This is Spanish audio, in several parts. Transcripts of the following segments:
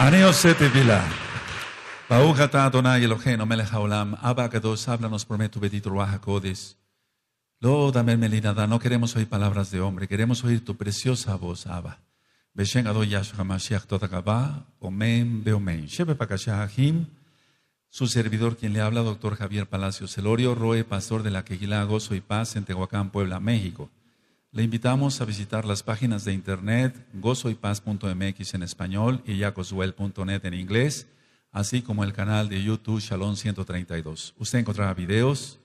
Aneosete Vila, vila, ברוך אתה אדוני אלוהינו מלך habla, nos promete tu Ruach HaKodesh. Lord Melinada, no queremos oír palabras de hombre, queremos oír tu preciosa voz, Abba. Beshen Adoy hamashiach, Mashiach Todagaba, Omen Beomen. Shebe Pakashahim, su servidor quien le habla, doctor Javier Palacio Celorio, Roe, pastor de la Queguila Gozo y Paz en Tehuacán, Puebla, México. Le invitamos a visitar las páginas de internet gozoypaz.mx en español y yacoswell.net en inglés, así como el canal de YouTube Shalom 132. Usted encontrará videos,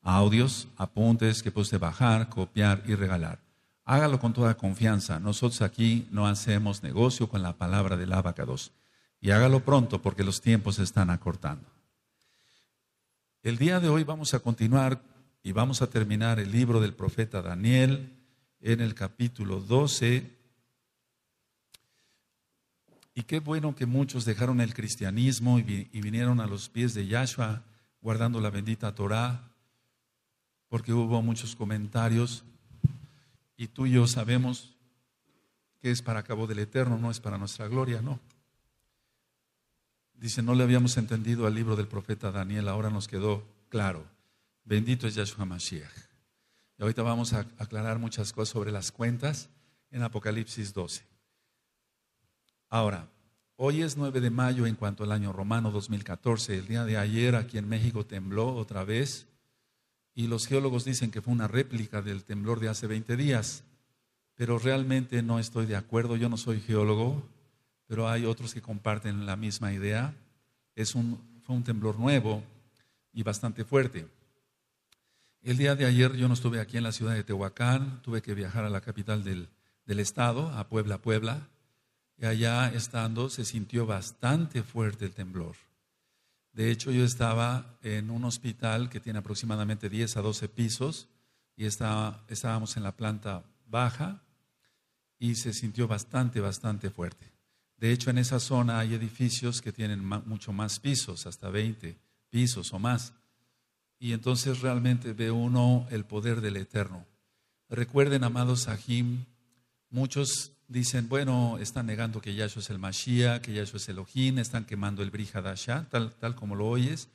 audios, apuntes que puede bajar, copiar y regalar. Hágalo con toda confianza. Nosotros aquí no hacemos negocio con la palabra del abacados. Y hágalo pronto porque los tiempos se están acortando. El día de hoy vamos a continuar y vamos a terminar el libro del profeta Daniel en el capítulo 12. Y qué bueno que muchos dejaron el cristianismo y, vinieron a los pies de Yahshua guardando la bendita Torá, porque hubo muchos comentarios y tú y yo sabemos que es para cabo del eterno, no es para nuestra gloria, no. Dice, no le habíamos entendido al libro del profeta Daniel, ahora nos quedó claro. Bendito es Yahshua Mashiach ahorita vamos a aclarar muchas cosas sobre las cuentas en Apocalipsis 12. Ahora, hoy es 9 de mayo en cuanto al año romano 2014. El día de ayer aquí en México tembló otra vez y los geólogos dicen que fue una réplica del temblor de hace 20 días. Pero realmente no estoy de acuerdo, yo no soy geólogo, pero hay otros que comparten la misma idea. Es un, fue un temblor nuevo y bastante fuerte. El día de ayer yo no estuve aquí en la ciudad de Tehuacán, tuve que viajar a la capital del, estado, a Puebla, Puebla, y allá estando se sintió bastante fuerte el temblor. De hecho, yo estaba en un hospital que tiene aproximadamente 10 a 12 pisos y estábamos en la planta baja y se sintió bastante, bastante fuerte. De hecho, en esa zona hay edificios que tienen mucho más pisos, hasta 20 pisos o más y entonces realmente ve uno el poder del Eterno. Recuerden, amados ajim muchos dicen, bueno, están negando que Yahshua es el Mashiach, que Yahshua es el Ojín, están quemando el dasha tal, tal como lo oyes,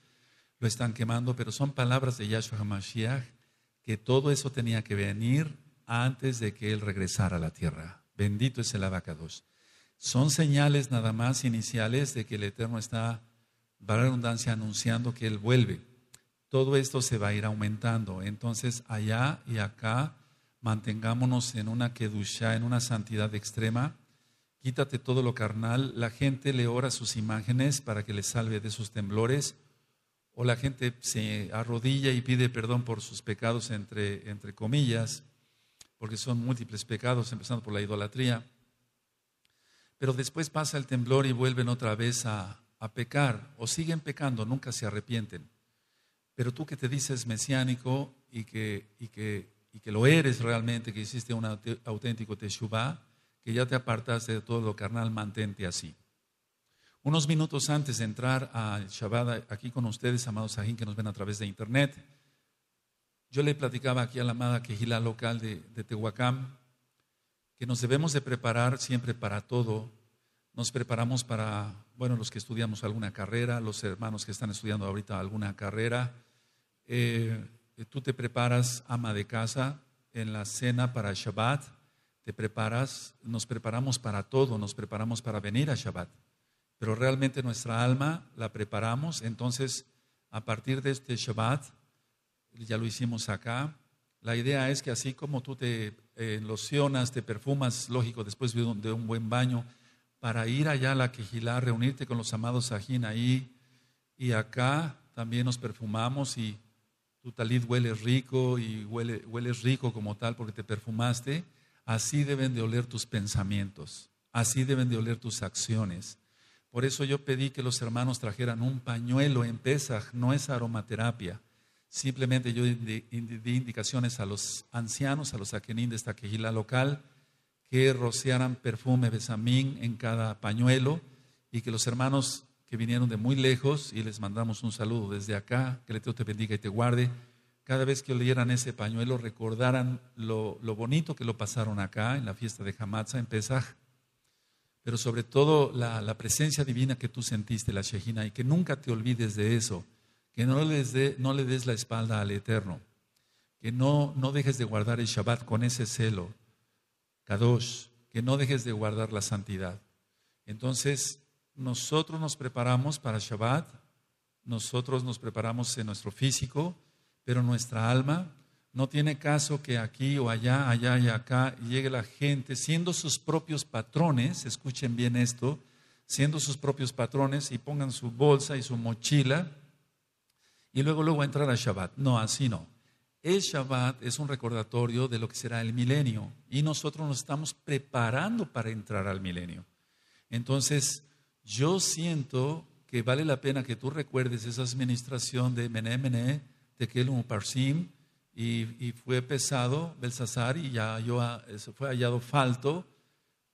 lo están quemando, pero son palabras de Yahshua Hamashiach, que todo eso tenía que venir antes de que él regresara a la tierra. Bendito es el abacados. Son señales nada más iniciales de que el Eterno está, para redundancia, anunciando que él vuelve todo esto se va a ir aumentando. Entonces, allá y acá, mantengámonos en una kedusha, en una santidad extrema. Quítate todo lo carnal. La gente le ora sus imágenes para que le salve de sus temblores. O la gente se arrodilla y pide perdón por sus pecados, entre, entre comillas, porque son múltiples pecados, empezando por la idolatría. Pero después pasa el temblor y vuelven otra vez a pecar, o siguen pecando, nunca se arrepienten. Pero tú que te dices mesiánico y que, y y que lo eres realmente, que hiciste un auténtico teshuvah, que ya te apartaste de todo lo carnal, mantente así. Unos minutos antes de entrar a Shabbat, aquí con ustedes, amados Sajín, que nos ven a través de internet, yo le platicaba aquí a la amada Kejila local de, de Tehuacán que nos debemos de preparar siempre para todo. Nos preparamos para, bueno, los que estudiamos alguna carrera, los hermanos que están estudiando ahorita alguna carrera, eh, tú te preparas, ama de casa, en la cena para Shabbat, te preparas, nos preparamos para todo, nos preparamos para venir a Shabbat, pero realmente nuestra alma la preparamos, entonces a partir de este Shabbat, ya lo hicimos acá, la idea es que así como tú te eh, locionas, te perfumas, lógico, después de un, buen baño, para ir allá a la Quejilá, reunirte con los amados Sajín ahí y acá también nos perfumamos y tu talid huele rico y huele, hueles rico como tal porque te perfumaste, así deben de oler tus pensamientos, así deben de oler tus acciones. Por eso yo pedí que los hermanos trajeran un pañuelo en Pesaj, no es aromaterapia. Simplemente yo di, indicaciones a los ancianos, a los aquenín de esta quejila local, que rociaran perfume besamín en cada pañuelo y que los hermanos que vinieron de muy lejos y les mandamos un saludo desde acá. Que el Eterno te bendiga y te guarde. Cada vez que leyeran ese pañuelo, recordaran lo, bonito que lo pasaron acá en la fiesta de Hamatza, en Pesaj. Pero sobre todo la, presencia divina que tú sentiste, la Shejina, y que nunca te olvides de eso. Que no, no le des la espalda al Eterno. Que no, no dejes de guardar el Shabbat con ese celo. Kadosh, que no dejes de guardar la santidad. Entonces, nosotros nos preparamos para Shabbat, nosotros nos preparamos en nuestro físico, pero nuestra alma no tiene caso que aquí o allá, allá y acá llegue la gente siendo sus propios patrones, escuchen bien esto, siendo sus propios patrones y pongan su bolsa y su mochila y luego luego entrar a Shabbat. No, así no. El Shabbat es un recordatorio de lo que será el milenio y nosotros nos estamos preparando para entrar al milenio. Entonces, yo siento que vale la pena que tú recuerdes esa administración de Menemene, Mené, Parsim, y, fue pesado Belsasar y ya yo, ah, fue hallado falto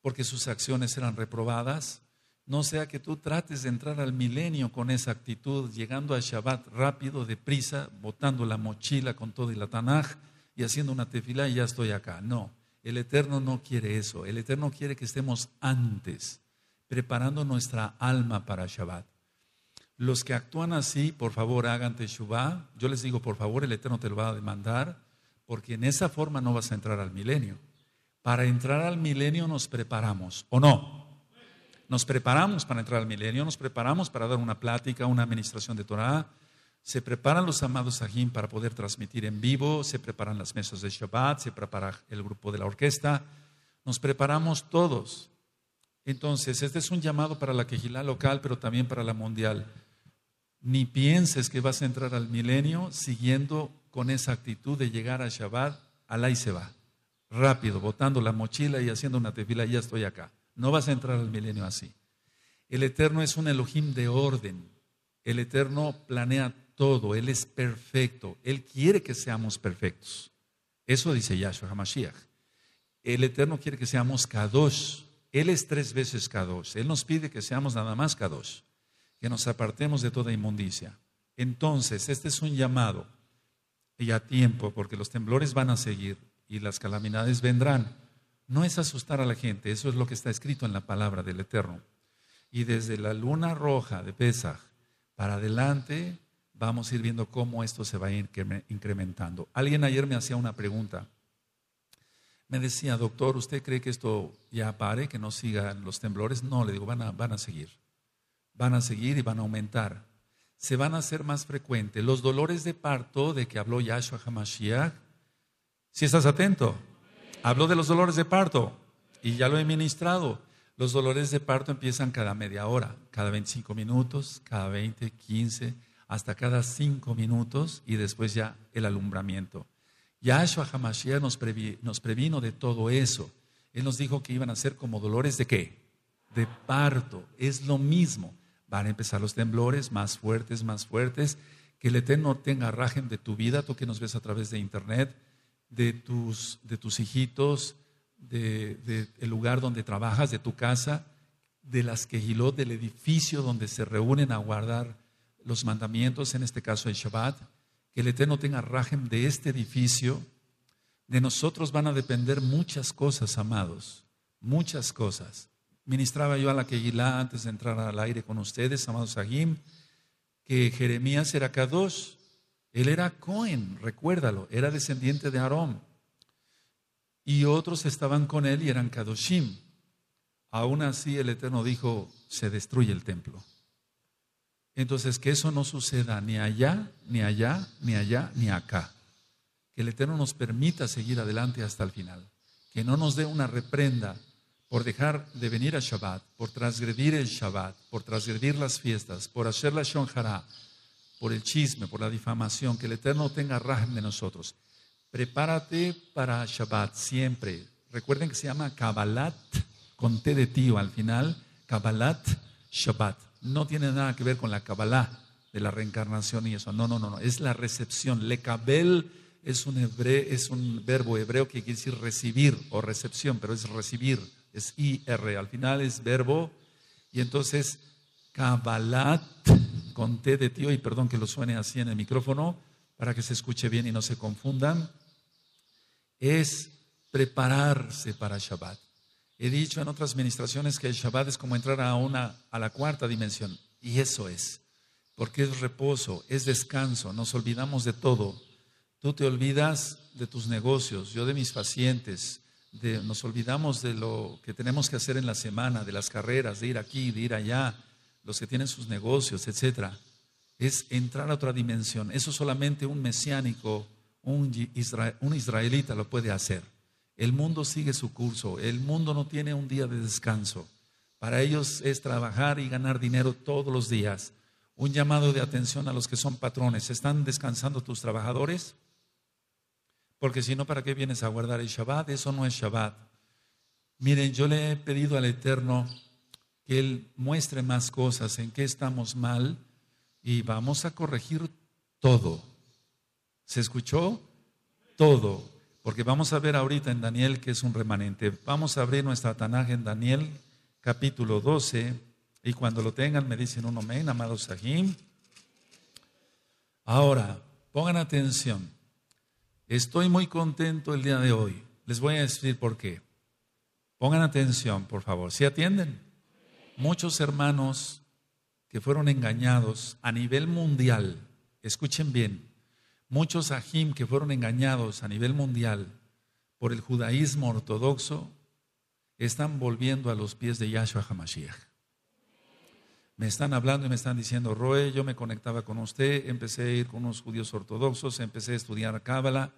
porque sus acciones eran reprobadas. No sea que tú trates de entrar al milenio con esa actitud, llegando a Shabbat rápido, deprisa, botando la mochila con todo y la Tanaj y haciendo una tefila y ya estoy acá. No, el Eterno no quiere eso. El Eterno quiere que estemos antes preparando nuestra alma para Shabbat. Los que actúan así, por favor, hagan Teshuvah. Yo les digo, por favor, el Eterno te lo va a demandar, porque en esa forma no vas a entrar al milenio. Para entrar al milenio nos preparamos, ¿o no? Nos preparamos para entrar al milenio, nos preparamos para dar una plática, una administración de Torah. Se preparan los amados Sahim para poder transmitir en vivo, se preparan las mesas de Shabbat, se prepara el grupo de la orquesta. Nos preparamos todos. Entonces, este es un llamado para la quejilá local, pero también para la mundial. Ni pienses que vas a entrar al milenio siguiendo con esa actitud de llegar a Shabbat, alá y se va. Rápido, botando la mochila y haciendo una tefila, ya estoy acá. No vas a entrar al milenio así. El Eterno es un Elohim de orden. El Eterno planea todo. Él es perfecto. Él quiere que seamos perfectos. Eso dice Yahshua HaMashiach. El Eterno quiere que seamos Kadosh. Él es tres veces Kadosh, dos. Él nos pide que seamos nada más cada dos, que nos apartemos de toda inmundicia. Entonces, este es un llamado y a tiempo, porque los temblores van a seguir y las calamidades vendrán. No es asustar a la gente, eso es lo que está escrito en la palabra del Eterno. Y desde la luna roja de Pesaj para adelante vamos a ir viendo cómo esto se va a ir incrementando. Alguien ayer me hacía una pregunta me decía, doctor, ¿usted cree que esto ya pare, que no sigan los temblores? No, le digo, van a, seguir. Van a seguir y van a aumentar. Se van a hacer más frecuentes. Los dolores de parto de que habló Yahshua HaMashiach, si estás atento, habló de los dolores de parto y ya lo he ministrado. Los dolores de parto empiezan cada media hora, cada 25 minutos, cada 20, 15, hasta cada 5 minutos y después ya el alumbramiento. Yahshua Hamashiach nos, nos previno de todo eso. Él nos dijo que iban a ser como dolores de qué? De parto. Es lo mismo. Van a empezar los temblores más fuertes, más fuertes. Que el Eterno tenga rajen de tu vida, tú que nos ves a través de internet, de tus, hijitos, del lugar donde trabajas, de tu casa, de las quejilot, del edificio donde se reúnen a guardar los mandamientos, en este caso el Shabbat que el Eterno tenga rajem de este edificio. De nosotros van a depender muchas cosas, amados, muchas cosas. Ministraba yo a la Keilah antes de entrar al aire con ustedes, amados Agim, que Jeremías era Kadosh, él era Cohen, recuérdalo, era descendiente de Aarón. Y otros estaban con él y eran Kadoshim. Aún así el Eterno dijo, se destruye el templo. Entonces, que eso no suceda ni allá, ni allá, ni allá, ni acá. Que el Eterno nos permita seguir adelante hasta el final. Que no nos dé una reprenda por dejar de venir a Shabbat, por transgredir el Shabbat, por transgredir las fiestas, por hacer la Shonjara, por el chisme, por la difamación. Que el Eterno tenga rajem de nosotros. Prepárate para Shabbat siempre. Recuerden que se llama Kabbalat, con T de tío al final, Kabbalat Shabbat no tiene nada que ver con la Kabbalah de la reencarnación y eso. No, no, no, no. Es la recepción. Lekabel es un, es un verbo hebreo que quiere decir recibir o recepción, pero es recibir. Es IR. Al final es verbo. Y entonces, Kabbalat, con de tío, y perdón que lo suene así en el micrófono, para que se escuche bien y no se confundan, es prepararse para Shabbat. He dicho en otras ministraciones que el Shabbat es como entrar a, una, a la cuarta dimensión. Y eso es, porque es reposo, es descanso, nos olvidamos de todo. Tú te olvidas de tus negocios, yo de mis pacientes, de, nos olvidamos de lo que tenemos que hacer en la semana, de las carreras, de ir aquí, de ir allá, los que tienen sus negocios, etc. Es entrar a otra dimensión. Eso solamente un mesiánico, un, un israelita lo puede hacer. El mundo sigue su curso, el mundo no tiene un día de descanso. Para ellos es trabajar y ganar dinero todos los días. Un llamado de atención a los que son patrones. ¿Están descansando tus trabajadores? Porque si no, ¿para qué vienes a guardar el Shabbat? Eso no es Shabbat. Miren, yo le he pedido al Eterno que Él muestre más cosas, en qué estamos mal, y vamos a corregir todo. ¿Se escuchó? Todo. Porque vamos a ver ahorita en Daniel que es un remanente. Vamos a abrir nuestra tanaje en Daniel capítulo 12. Y cuando lo tengan me dicen un amén, amados Sahim. Ahora, pongan atención. Estoy muy contento el día de hoy. Les voy a decir por qué. Pongan atención, por favor. Si atienden? Muchos hermanos que fueron engañados a nivel mundial, escuchen bien, muchos ajim que fueron engañados a nivel mundial por el judaísmo ortodoxo están volviendo a los pies de Yahshua HaMashiach. Me están hablando y me están diciendo, Roe, yo me conectaba con usted, empecé a ir con unos judíos ortodoxos, empecé a estudiar Cábala,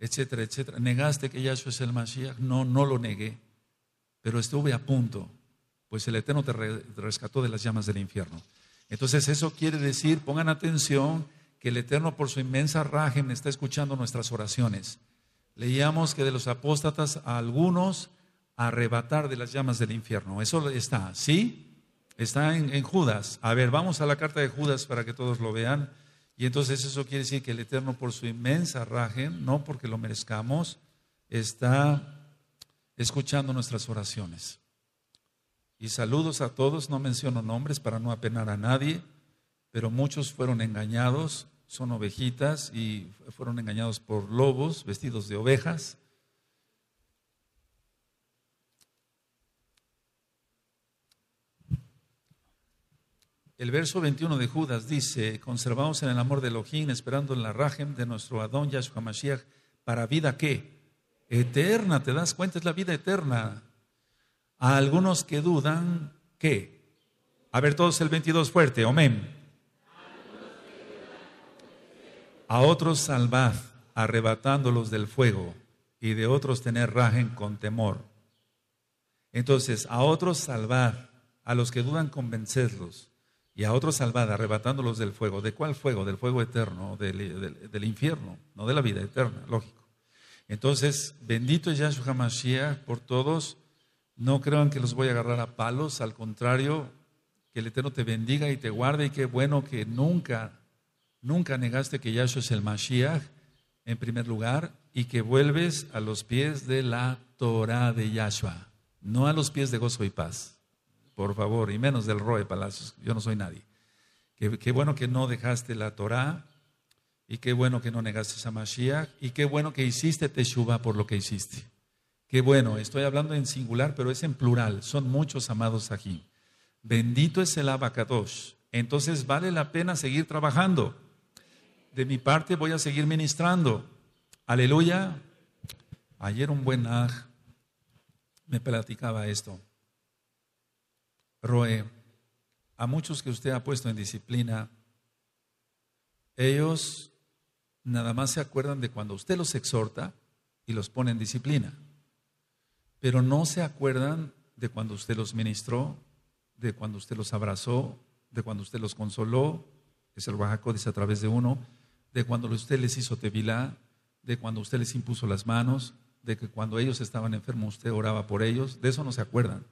etcétera, etcétera. ¿Negaste que Yahshua es el Mashiach? No, no lo negué, pero estuve a punto, pues el Eterno te rescató de las llamas del infierno. Entonces eso quiere decir, pongan atención, que el Eterno por su inmensa rajem está escuchando nuestras oraciones. Leíamos que de los apóstatas a algunos arrebatar de las llamas del infierno. Eso está, ¿sí? Está en, Judas. A ver, vamos a la carta de Judas para que todos lo vean. Y entonces eso quiere decir que el Eterno por su inmensa rajem, no porque lo merezcamos, está escuchando nuestras oraciones. Y saludos a todos, no menciono nombres para no apenar a nadie, pero muchos fueron engañados son ovejitas y fueron engañados por lobos vestidos de ovejas. El verso 21 de Judas dice, conservamos en el amor de Elohim, esperando en la rajem de nuestro Adón Yahshua Mashiach, para vida que eterna, ¿te das cuenta? Es la vida eterna. A algunos que dudan, ¿qué? A ver todos el 22 fuerte, amén. A otros salvad, arrebatándolos del fuego, y de otros tener rajen con temor. Entonces, a otros salvad, a los que dudan convencerlos, y a otros salvad, arrebatándolos del fuego. ¿De cuál fuego? Del fuego eterno, del, infierno, no de la vida eterna, lógico. Entonces, bendito es Yahshua Mashiach por todos. No crean que los voy a agarrar a palos, al contrario, que el Eterno te bendiga y te guarde y qué bueno que nunca Nunca negaste que Yahshua es el Mashiach, en primer lugar, y que vuelves a los pies de la Torah de Yahshua, no a los pies de gozo y paz, por favor, y menos del Roe Palacios, yo no soy nadie. Qué, bueno que no dejaste la Torah, y qué bueno que no negaste a Mashiach, y qué bueno que hiciste Teshuvah por lo que hiciste. Qué bueno, estoy hablando en singular, pero es en plural, son muchos amados aquí. Bendito es el abacadosh. Entonces vale la pena seguir trabajando de mi parte voy a seguir ministrando. Aleluya. Ayer un buen aj me platicaba esto. Roe, a muchos que usted ha puesto en disciplina, ellos nada más se acuerdan de cuando usted los exhorta y los pone en disciplina, pero no se acuerdan de cuando usted los ministró, de cuando usted los abrazó, de cuando usted los consoló, es el Oaxaco dice a través de uno, de cuando usted les hizo tevilá, de cuando usted les impuso las manos, de que cuando ellos estaban enfermos usted oraba por ellos, de eso no se acuerdan.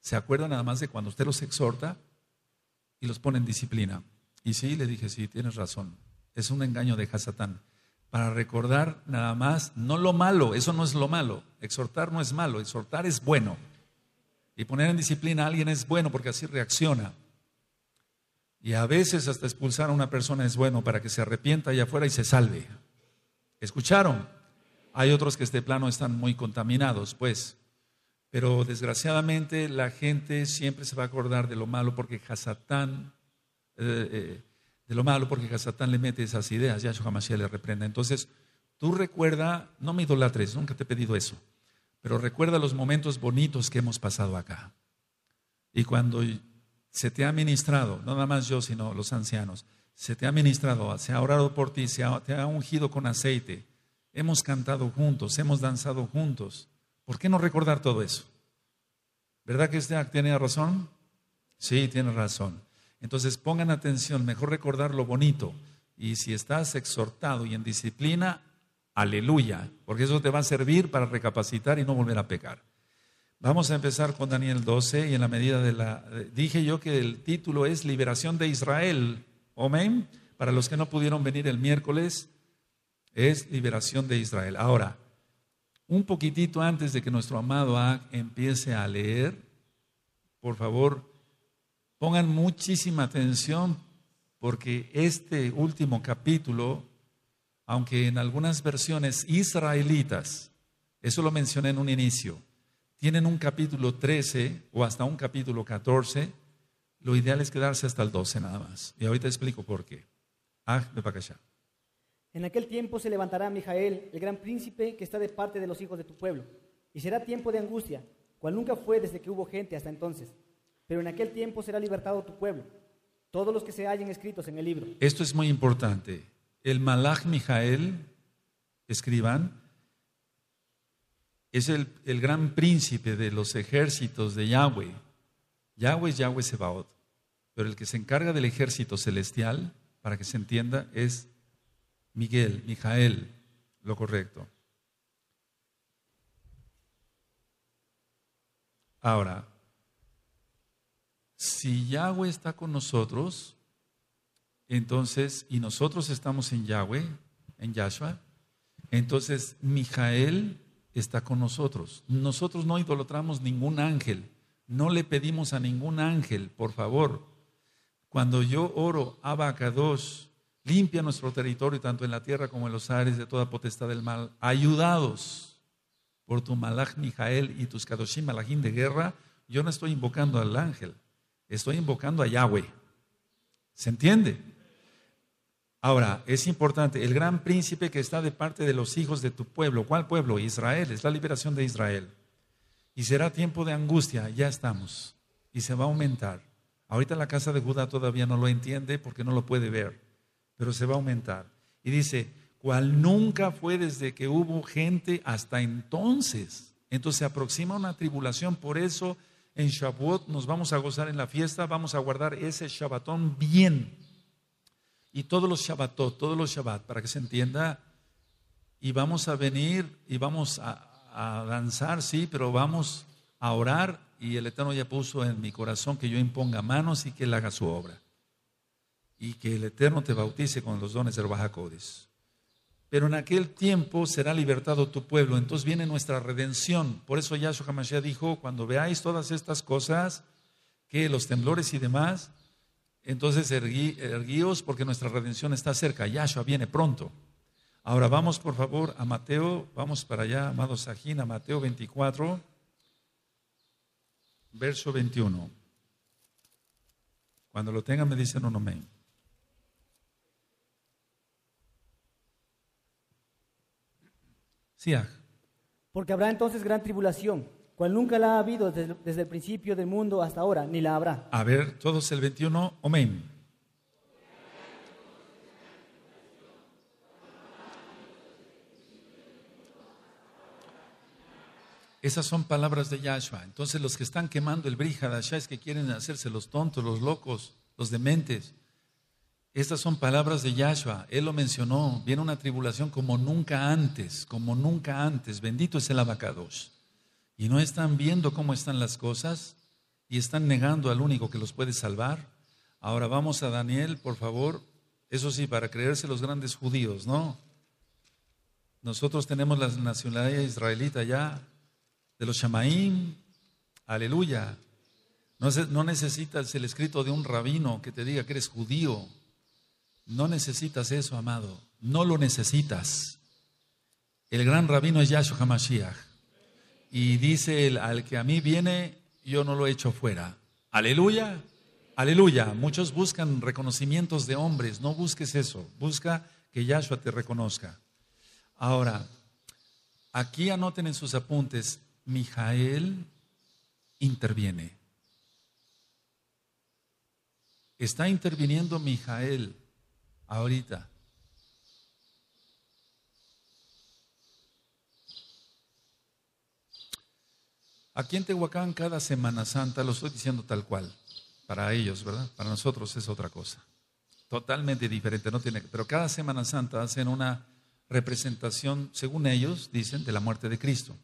Se acuerdan nada más de cuando usted los exhorta y los pone en disciplina. Y sí, le dije, sí, tienes razón. Es un engaño de Hasatán. Para recordar nada más, no lo malo, eso no es lo malo. Exhortar no es malo, exhortar es bueno. Y poner en disciplina a alguien es bueno porque así reacciona. Y a veces hasta expulsar a una persona es bueno para que se arrepienta allá afuera y se salve. ¿Escucharon? Hay otros que este plano están muy contaminados, pues. Pero desgraciadamente la gente siempre se va a acordar de lo malo porque Hasatán, eh, eh, de lo malo porque Hasatán le mete esas ideas, Yahshua Mashiach le reprenda. Entonces, tú recuerda, no me idolatres, nunca te he pedido eso, pero recuerda los momentos bonitos que hemos pasado acá. Y cuando se te ha ministrado, no nada más yo, sino los ancianos, se te ha ministrado, se ha orado por ti, se te ha ungido con aceite, hemos cantado juntos, hemos danzado juntos. ¿Por qué no recordar todo eso? ¿Verdad que usted tiene razón? Sí, tiene razón. Entonces pongan atención, mejor recordar lo bonito. Y si estás exhortado y en disciplina, aleluya, porque eso te va a servir para recapacitar y no volver a pecar. Vamos a empezar con Daniel 12 y en la medida de la... Dije yo que el título es Liberación de Israel. Amén. Para los que no pudieron venir el miércoles, es Liberación de Israel. Ahora, un poquitito antes de que nuestro amado Ag empiece a leer, por favor, pongan muchísima atención porque este último capítulo, aunque en algunas versiones israelitas, eso lo mencioné en un inicio, tienen un capítulo 13 o hasta un capítulo 14, lo ideal es quedarse hasta el 12 nada más. Y ahorita explico por qué. Ah, me En aquel tiempo se levantará Mijael, el gran príncipe que está de parte de los hijos de tu pueblo, y será tiempo de angustia, cual nunca fue desde que hubo gente hasta entonces. Pero en aquel tiempo será libertado tu pueblo, todos los que se hallen escritos en el libro. Esto es muy importante. El Malach Mijael, escriban, es el, gran príncipe de los ejércitos de Yahweh. Yahweh es Yahweh Sebaot, pero el que se encarga del ejército celestial, para que se entienda, es Miguel, Mijael, lo correcto. Ahora, si Yahweh está con nosotros, entonces, y nosotros estamos en Yahweh, en Yahshua, entonces Mijael está con nosotros. Nosotros no idolatramos ningún ángel, no le pedimos a ningún ángel, por favor. Cuando yo oro, Kadosh limpia nuestro territorio tanto en la tierra como en los aires de toda potestad del mal, ayudados por tu Malach Mijael y tus Kadoshim Malachim de guerra, yo no estoy invocando al ángel, estoy invocando a Yahweh. ¿Se entiende? Ahora, es importante, el gran príncipe que está de parte de los hijos de tu pueblo, ¿cuál pueblo? Israel, es la liberación de Israel. Y será tiempo de angustia, ya estamos, y se va a aumentar. Ahorita la casa de Judá todavía no lo entiende porque no lo puede ver, pero se va a aumentar. Y dice, cual nunca fue desde que hubo gente hasta entonces. Entonces se aproxima una tribulación, por eso en Shavuot nos vamos a gozar en la fiesta, vamos a guardar ese Shabbatón bien y todos los Shabbatot, todos los Shabbat, para que se entienda, y vamos a venir y vamos a, a danzar, sí, pero vamos a orar y el Eterno ya puso en mi corazón que yo imponga manos y que Él haga su obra. Y que el Eterno te bautice con los dones del Bajacodes. Pero en aquel tiempo será libertado tu pueblo. Entonces viene nuestra redención. Por eso Yahshua Hamashiach dijo, cuando veáis todas estas cosas, que los temblores y demás, entonces, erguíos porque nuestra redención está cerca. Yahshua viene pronto. Ahora vamos, por favor, a Mateo. Vamos para allá, amado Sajín, a Mateo 24, verso 21. Cuando lo tengan, me dicen un amén. Sí, Porque habrá entonces gran tribulación cual nunca la ha habido desde, el principio del mundo hasta ahora, ni la habrá. A ver, todos el 21, amén. Esas son palabras de Yahshua. Entonces los que están quemando el ya es que quieren hacerse los tontos, los locos, los dementes. Estas son palabras de Yahshua. Él lo mencionó. Viene una tribulación como nunca antes, como nunca antes. Bendito es el Abacadosh y no están viendo cómo están las cosas y están negando al único que los puede salvar. Ahora vamos a Daniel, por favor. Eso sí, para creerse los grandes judíos, ¿no? Nosotros tenemos la nacionalidad israelita ya, de los Shamaim. Aleluya. No, no necesitas el escrito de un rabino que te diga que eres judío. No necesitas eso, amado. No lo necesitas. El gran rabino es Yahshua HaMashiach. Y dice él, al que a mí viene, yo no lo echo fuera. Aleluya, aleluya. Muchos buscan reconocimientos de hombres, no busques eso, busca que Yahshua te reconozca. Ahora, aquí anoten en sus apuntes, Mijael interviene. Está interviniendo Mijael ahorita. Aquí en Tehuacán cada Semana Santa, lo estoy diciendo tal cual, para ellos, ¿verdad? Para nosotros es otra cosa, totalmente diferente, no tiene, pero cada Semana Santa hacen una representación, según ellos dicen, de la muerte de Cristo.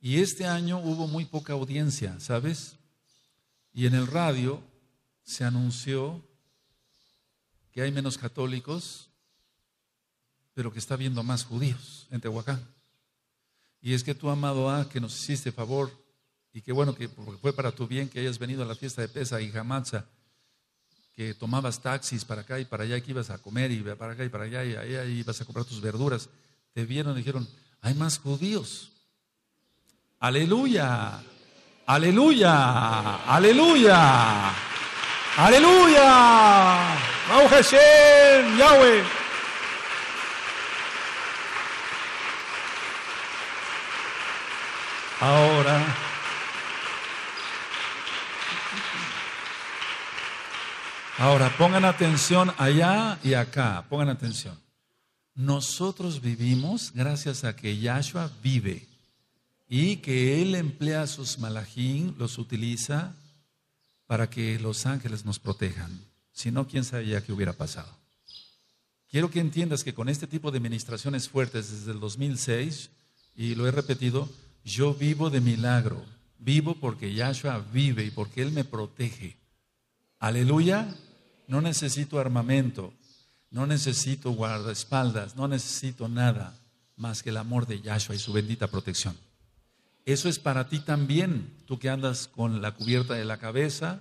y este año hubo muy poca audiencia, ¿sabes? Y en el radio se anunció que hay menos católicos, pero que está habiendo más judíos en Tehuacán. Y es que tú, amado A, ah, que nos hiciste favor, y que bueno, que fue para tu bien que hayas venido a la fiesta de Pesa y Jamatza, que tomabas taxis para acá y para allá, que ibas a comer y para acá y para allá, y ahí ibas a comprar tus verduras. Te vieron y dijeron, hay más judíos. Aleluya, aleluya, aleluya, aleluya. Hashem, Yahweh. ahora. Ahora, pongan atención allá y acá, pongan atención. Nosotros vivimos gracias a que Yahshua vive y que Él emplea sus malajín, los utiliza para que los ángeles nos protejan. Si no, quién sabía qué hubiera pasado. Quiero que entiendas que con este tipo de administraciones fuertes desde el 2006, y lo he repetido, yo vivo de milagro, vivo porque Yahshua vive y porque Él me protege. Aleluya, no necesito armamento, no necesito guardaespaldas, no necesito nada más que el amor de Yahshua y su bendita protección. Eso es para ti también, tú que andas con la cubierta de la cabeza,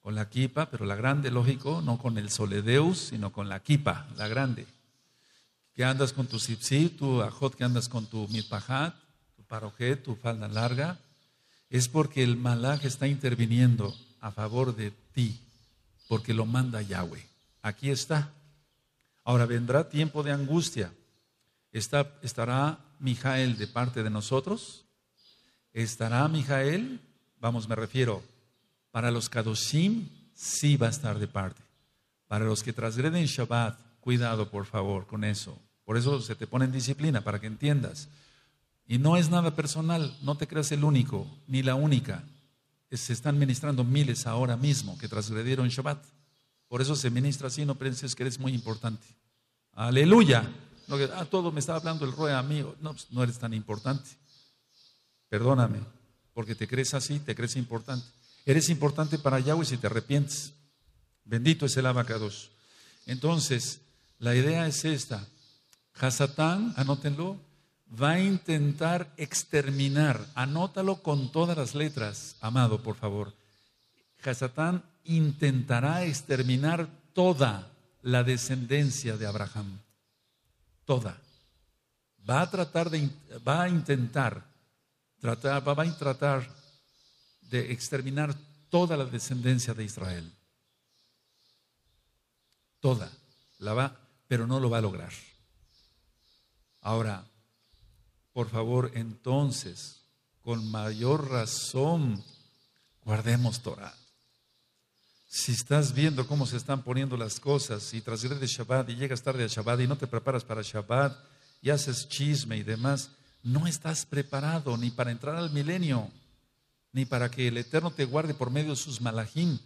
con la kipa, pero la grande, lógico, no con el soledeus, sino con la kipa, la grande. Que andas con tu sipsi, tu ajot, que andas con tu mitpahat, tu falda larga, es porque el malaj está interviniendo a favor de ti, porque lo manda Yahweh. Aquí está. Ahora vendrá tiempo de angustia. Está, ¿Estará Mijael de parte de nosotros? ¿Estará Mijael? Vamos, me refiero, para los Kadoshim sí va a estar de parte. Para los que transgreden Shabbat, cuidado por favor con eso. Por eso se te pone en disciplina, para que entiendas. Y no es nada personal, no te creas el único ni la única. Se están ministrando miles ahora mismo que transgredieron Shabbat. Por eso se ministra así, no pienses que eres muy importante. Aleluya. que, ah, todo me estaba hablando el a amigo. No, pues, no eres tan importante. Perdóname, porque te crees así, te crees importante. Eres importante para Yahweh si te arrepientes. Bendito es el abacados. Entonces, la idea es esta. Hasatán, anótenlo, va a intentar exterminar. Anótalo con todas las letras, amado, por favor. Hasatán intentará exterminar toda la descendencia de Abraham. Toda. Va a tratar de, va a intentar, tratar, va a tratar de exterminar toda la descendencia de Israel. Toda. La va, pero no lo va a lograr. Ahora, por favor, entonces, con mayor razón, guardemos Torah. Si estás viendo cómo se están poniendo las cosas y trasgredes Shabbat y llegas tarde a Shabbat y no te preparas para Shabbat y haces chisme y demás, no estás preparado ni para entrar al milenio, ni para que el Eterno te guarde por medio de sus malajim.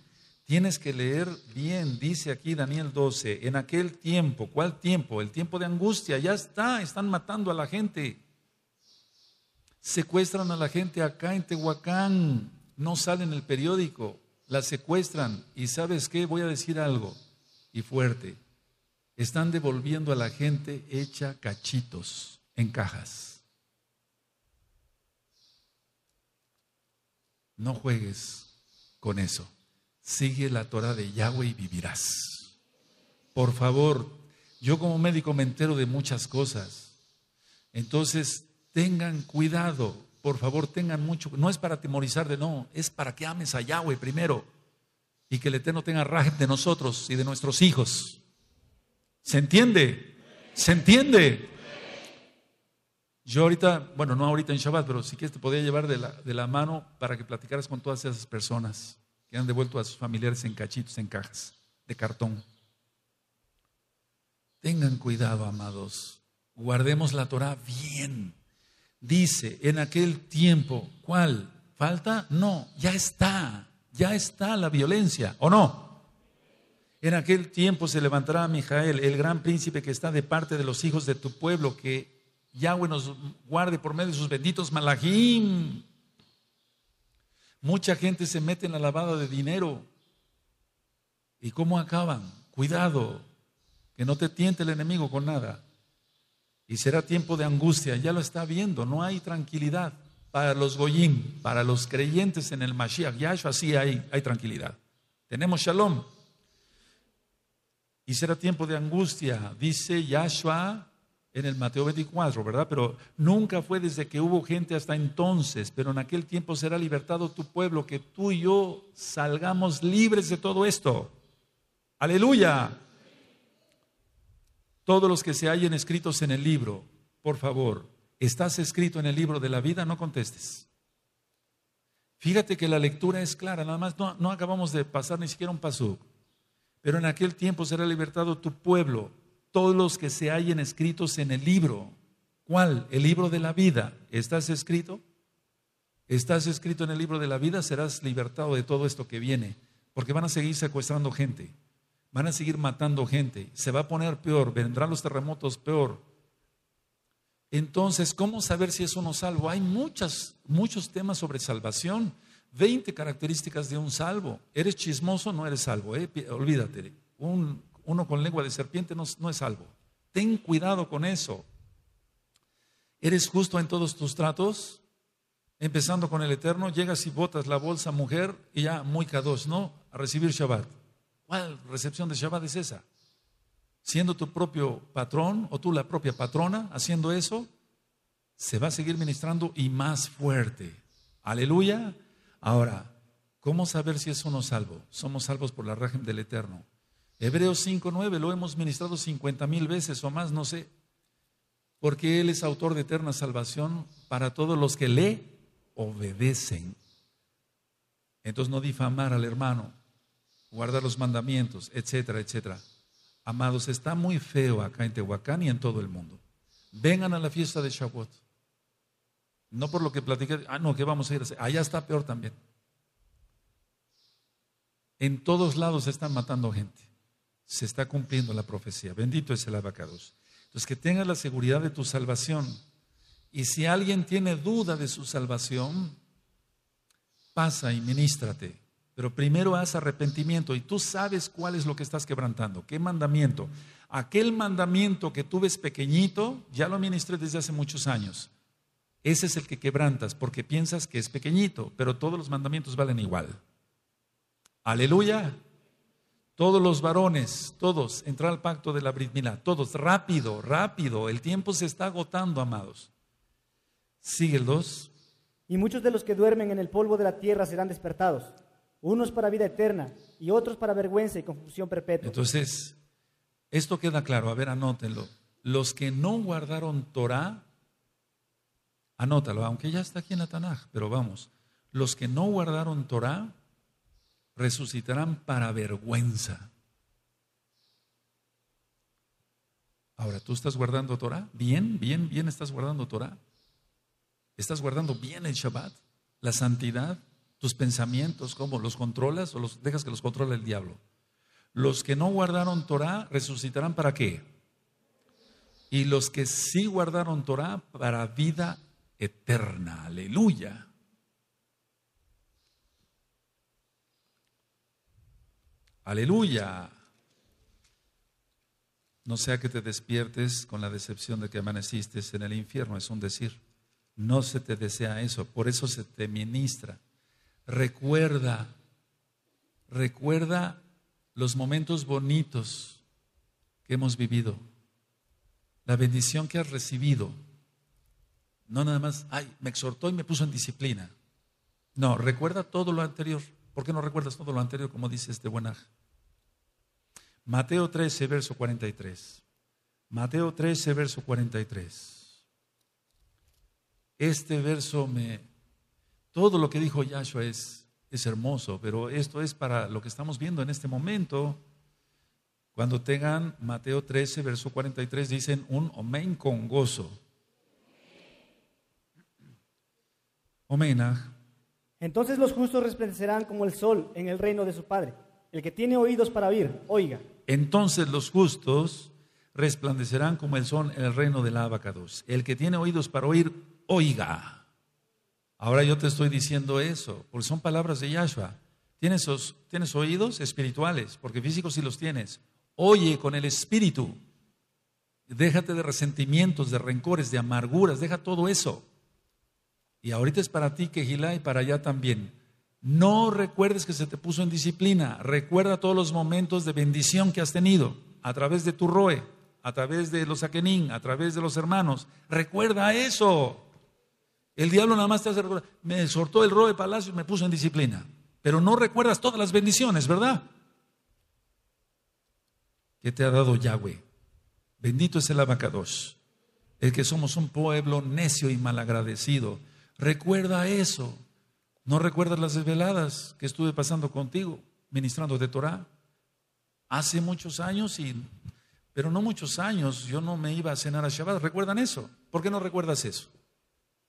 Tienes que leer bien, dice aquí Daniel 12, en aquel tiempo, ¿cuál tiempo? El tiempo de angustia, ya está, están matando a la gente. Secuestran a la gente acá en Tehuacán, no sale en el periódico, la secuestran y sabes qué, voy a decir algo y fuerte. Están devolviendo a la gente hecha cachitos en cajas. No juegues con eso. Sigue la Torah de Yahweh y vivirás. Por favor, yo como médico me entero de muchas cosas. Entonces, tengan cuidado, por favor, tengan mucho. No es para atemorizar de no, es para que ames a Yahweh primero y que el Eterno tenga raje de nosotros y de nuestros hijos. ¿Se entiende? ¿Se entiende? Yo ahorita, bueno, no ahorita en Shabbat, pero si quieres te podía llevar de la, de la mano para que platicaras con todas esas personas que han devuelto a sus familiares en cachitos, en cajas de cartón. Tengan cuidado, amados. Guardemos la Torah bien dice, en aquel tiempo, ¿cuál? ¿Falta? No, ya está, ya está la violencia, ¿o no? En aquel tiempo se levantará Mijael, el gran príncipe que está de parte de los hijos de tu pueblo, que Yahweh nos guarde por medio de sus benditos malajim. Mucha gente se mete en la lavada de dinero. ¿Y cómo acaban? Cuidado, que no te tiente el enemigo con nada. Y será tiempo de angustia, ya lo está viendo, no hay tranquilidad para los goyim, para los creyentes en el Mashiach, Yahshua, sí hay, hay tranquilidad. Tenemos shalom. Y será tiempo de angustia, dice Yahshua en el Mateo 24, ¿verdad? Pero nunca fue desde que hubo gente hasta entonces, pero en aquel tiempo será libertado tu pueblo, que tú y yo salgamos libres de todo esto. Aleluya todos los que se hallen escritos en el libro, por favor, ¿estás escrito en el libro de la vida? No contestes. Fíjate que la lectura es clara, nada más no, acabamos de pasar ni siquiera un paso. Pero en aquel tiempo será libertado tu pueblo, todos los que se hallen escritos en el libro. ¿Cuál? El libro de la vida. ¿Estás escrito? ¿Estás escrito en el libro de la vida? Serás libertado de todo esto que viene, porque van a seguir secuestrando gente. Van a seguir matando gente. Se va a poner peor. Vendrán los terremotos peor. Entonces, ¿cómo saber si es uno salvo? Hay muchas, muchos temas sobre salvación. 20 características de un salvo. ¿Eres chismoso? No eres salvo. ¿eh? Olvídate. Un, uno con lengua de serpiente no, es salvo. Ten cuidado con eso. ¿Eres justo en todos tus tratos? Empezando con el Eterno, llegas y botas la bolsa mujer y ya muy dos ¿no? A recibir Shabbat. ¿Cuál recepción de Shabbat es esa? Siendo tu propio patrón o tú la propia patrona haciendo eso, se va a seguir ministrando y más fuerte. Aleluya. Ahora, ¿cómo saber si es uno salvo? Somos salvos por la régimen del Eterno. Hebreos 5.9 lo hemos ministrado 50 mil veces o más, no sé. Porque Él es autor de eterna salvación para todos los que le obedecen. Entonces no difamar al hermano guarda los mandamientos, etcétera, etcétera. Amados, está muy feo acá en Tehuacán y en todo el mundo. Vengan a la fiesta de Shavuot. No por lo que platiqué, ah, no, que vamos a ir a hacer? Allá está peor también. En todos lados se están matando gente. Se está cumpliendo la profecía. Bendito es el abacados. Entonces, que tengas la seguridad de tu salvación. Y si alguien tiene duda de su salvación, pasa y ministrate. Pero primero haz arrepentimiento y tú sabes cuál es lo que estás quebrantando, qué mandamiento. Aquel mandamiento que tú ves pequeñito, ya lo ministré desde hace muchos años. Ese es el que quebrantas porque piensas que es pequeñito, pero todos los mandamientos valen igual. Aleluya. Todos los varones, todos, entra al pacto de la Brit todos, rápido, rápido, el tiempo se está agotando, amados. Sigue el Y muchos de los que duermen en el polvo de la tierra serán despertados unos para vida eterna y otros para vergüenza y confusión perpetua. Entonces, esto queda claro, a ver, anótenlo. Los que no guardaron Torah, anótalo, aunque ya está aquí en la Tanaj, pero vamos, los que no guardaron Torah resucitarán para vergüenza. Ahora, ¿tú estás guardando Torah? Bien, bien, bien estás guardando Torah. ¿Estás guardando bien el Shabbat? ¿La santidad? tus pensamientos, ¿cómo? ¿Los controlas o los dejas que los controle el diablo? Los que no guardaron Torah resucitarán para qué? Y los que sí guardaron Torah para vida eterna. Aleluya. Aleluya. No sea que te despiertes con la decepción de que amaneciste en el infierno, es un decir. No se te desea eso, por eso se te ministra recuerda, recuerda los momentos bonitos que hemos vivido, la bendición que has recibido. No nada más, ay, me exhortó y me puso en disciplina. No, recuerda todo lo anterior. ¿Por qué no recuerdas todo lo anterior, como dice este buen Mateo 13, verso 43. Mateo 13, verso 43. Este verso me, todo lo que dijo Yahshua es, es hermoso, pero esto es para lo que estamos viendo en este momento. Cuando tengan Mateo 13, verso 43, dicen un omen con gozo. Omenaj. Ah. Entonces los justos resplandecerán como el sol en el reino de su Padre. El que tiene oídos para oír, oiga. Entonces los justos resplandecerán como el sol en el reino de la abacados. El que tiene oídos para oír, oiga. Ahora yo te estoy diciendo eso, porque son palabras de Yahshua. Tienes, oídos espirituales, porque físicos sí los tienes. Oye con el espíritu. Déjate de resentimientos, de rencores, de amarguras, deja todo eso. Y ahorita es para ti, Kejilá, y para allá también. No recuerdes que se te puso en disciplina. Recuerda todos los momentos de bendición que has tenido a través de tu Roe, a través de los Akenin a través de los hermanos. Recuerda eso. El diablo nada más te hace recordar. Me soltó el robo de palacio y me puso en disciplina. Pero no recuerdas todas las bendiciones, ¿verdad? Que te ha dado Yahweh. Bendito es el abacados. El que somos un pueblo necio y malagradecido. Recuerda eso. No recuerdas las desveladas que estuve pasando contigo, ministrando de Torah. Hace muchos años y pero no muchos años, yo no me iba a cenar a Shabbat. ¿Recuerdan eso? ¿Por qué no recuerdas eso?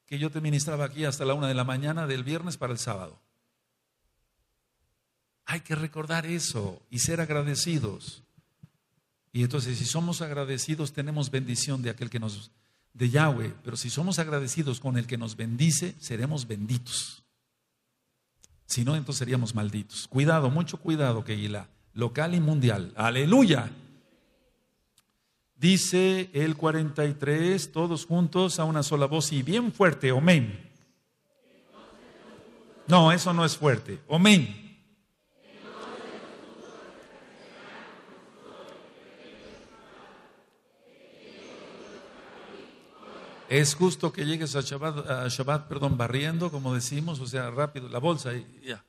que yo te ministraba aquí hasta la una de la mañana del viernes para el sábado. Hay que recordar eso y ser agradecidos. Y entonces, si somos agradecidos, tenemos bendición de aquel que nos, de Yahweh. Pero si somos agradecidos con el que nos bendice, seremos benditos. Si no, entonces seríamos malditos. Cuidado, mucho cuidado, Keila, local y mundial. Aleluya dice el 43, todos juntos a una sola voz y bien fuerte, amén. No, eso no es fuerte, amén. Es justo que llegues a Shabbat, a perdón, barriendo, como decimos, o sea, rápido, la bolsa y ya.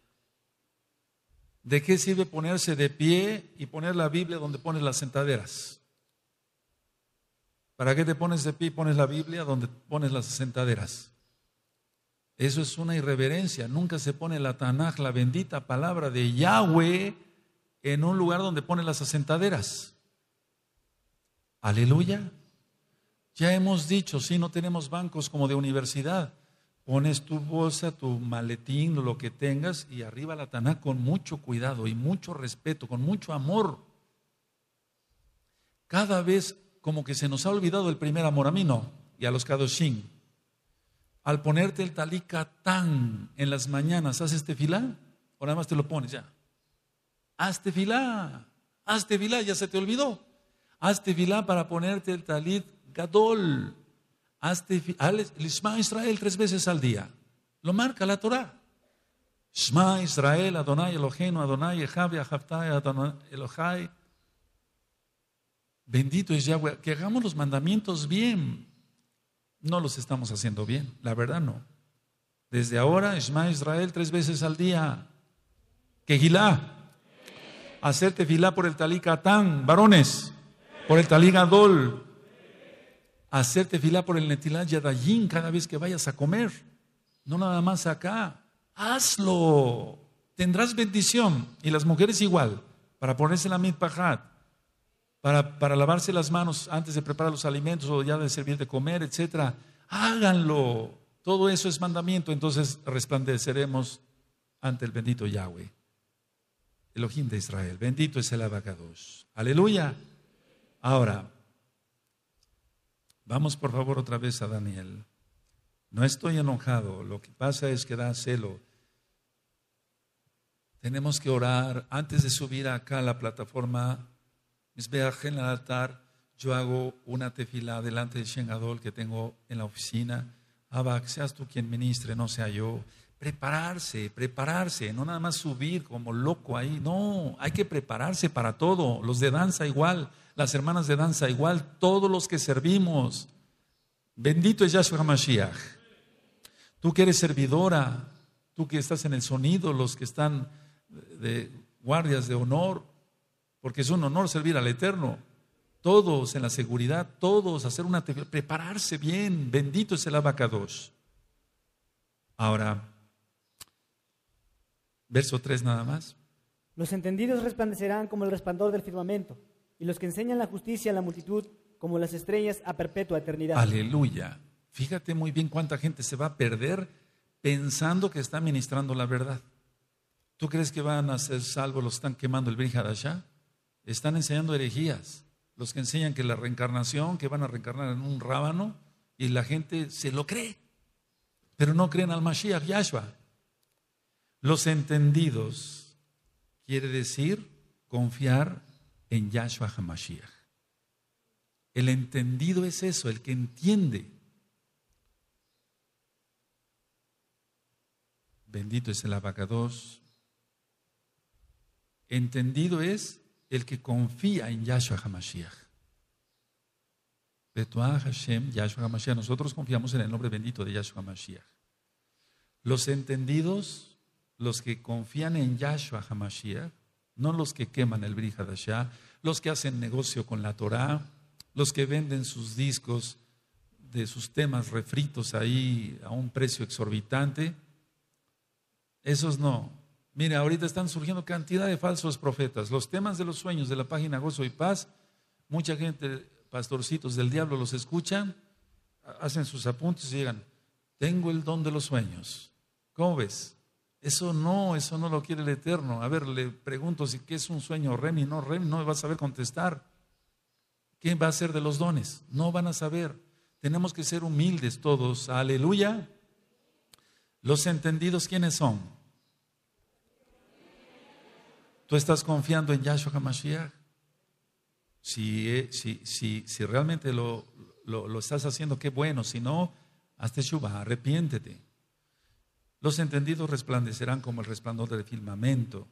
¿De qué sirve ponerse de pie y poner la Biblia donde pones las sentaderas? ¿Para qué te pones de pie y pones la Biblia donde pones las asentaderas? Eso es una irreverencia. Nunca se pone la Tanaj, la bendita palabra de Yahweh, en un lugar donde pones las asentaderas. Aleluya. Ya hemos dicho, si no tenemos bancos como de universidad, pones tu bolsa, tu maletín, lo que tengas, y arriba la Tanaj con mucho cuidado y mucho respeto, con mucho amor. Cada vez como que se nos ha olvidado el primer amor a mí no, y a los Kadoshim. Al ponerte el tan en las mañanas, ¿haces tefilá? O nada más te lo pones ya. Haz tefilá, este haz tefilá, este ya se te olvidó. Haz tefilá este para ponerte el talit gadol. Haz tefilá, el Israel tres veces al día. Lo marca la Torah. Shma Israel, Adonai Eloheinu, Adonai Ejab, Adonai Elohai, Bendito es Yahweh, que hagamos los mandamientos bien. No los estamos haciendo bien, la verdad no. Desde ahora, Shema Israel tres veces al día. que gilá Hacerte filá por el talikatán, varones. Por el Adol Hacerte filá por el netilá yadayín cada vez que vayas a comer. No nada más acá. Hazlo. Tendrás bendición. Y las mujeres igual. Para ponerse la mitpajat para, lavarse las manos antes de preparar los alimentos o ya de servir de comer, etc. Háganlo. Todo eso es mandamiento. Entonces resplandeceremos ante el bendito Yahweh, Elohim de Israel. Bendito es el abacados. Aleluya. Ahora, vamos por favor otra vez a Daniel. No estoy enojado, lo que pasa es que da celo. Tenemos que orar antes de subir acá a la plataforma a en el altar, yo hago una tefila delante de Shengadol que tengo en la oficina. Abac seas tú quien ministre, no sea yo. Prepararse, prepararse, no nada más subir como loco ahí, no, hay que prepararse para todo. Los de danza igual, las hermanas de danza igual, todos los que servimos. Bendito es Yahshua Mashiach. Tú que eres servidora, tú que estás en el sonido, los que están de guardias de honor, porque es un honor servir al Eterno. Todos en la seguridad, todos hacer una prepararse bien. Bendito es el abacados. Ahora, verso 3 nada más. Los entendidos resplandecerán como el resplandor del firmamento, y los que enseñan la justicia a la multitud como las estrellas a perpetua eternidad. Aleluya. Fíjate muy bien cuánta gente se va a perder pensando que está ministrando la verdad. ¿Tú crees que van a ser salvos los que están quemando el allá? están enseñando herejías. Los que enseñan que la reencarnación, que van a reencarnar en un rábano, y la gente se lo cree, pero no creen al Mashiach Yahshua. Los entendidos quiere decir confiar en Yahshua HaMashiach. El entendido es eso, el que entiende. Bendito es el abacados. Entendido es el que confía en Yahshua HaMashiach. Betuah Hashem, Yahshua HaMashiach. Nosotros confiamos en el nombre bendito de Yahshua HaMashiach. Los entendidos, los que confían en Yahshua HaMashiach, no los que queman el Brihadashah, los que hacen negocio con la Torah, los que venden sus discos de sus temas refritos ahí a un precio exorbitante, esos no, Mira, ahorita están surgiendo cantidad de falsos profetas. Los temas de los sueños de la página Gozo y Paz, mucha gente, pastorcitos del diablo, los escuchan, hacen sus apuntes y llegan, tengo el don de los sueños. ¿Cómo ves? Eso no, eso no lo quiere el Eterno. A ver, le pregunto si qué es un sueño, Remi. no, Remi no va a saber contestar. ¿Qué va a ser de los dones? No van a saber. Tenemos que ser humildes todos. Aleluya. Los entendidos, ¿quiénes son? ¿Tú estás confiando en Yahshua HaMashiach? Si, eh, si, si realmente lo, lo, estás haciendo, qué bueno. Si no, hazte Shubá, arrepiéntete. Los entendidos resplandecerán como el resplandor del firmamento.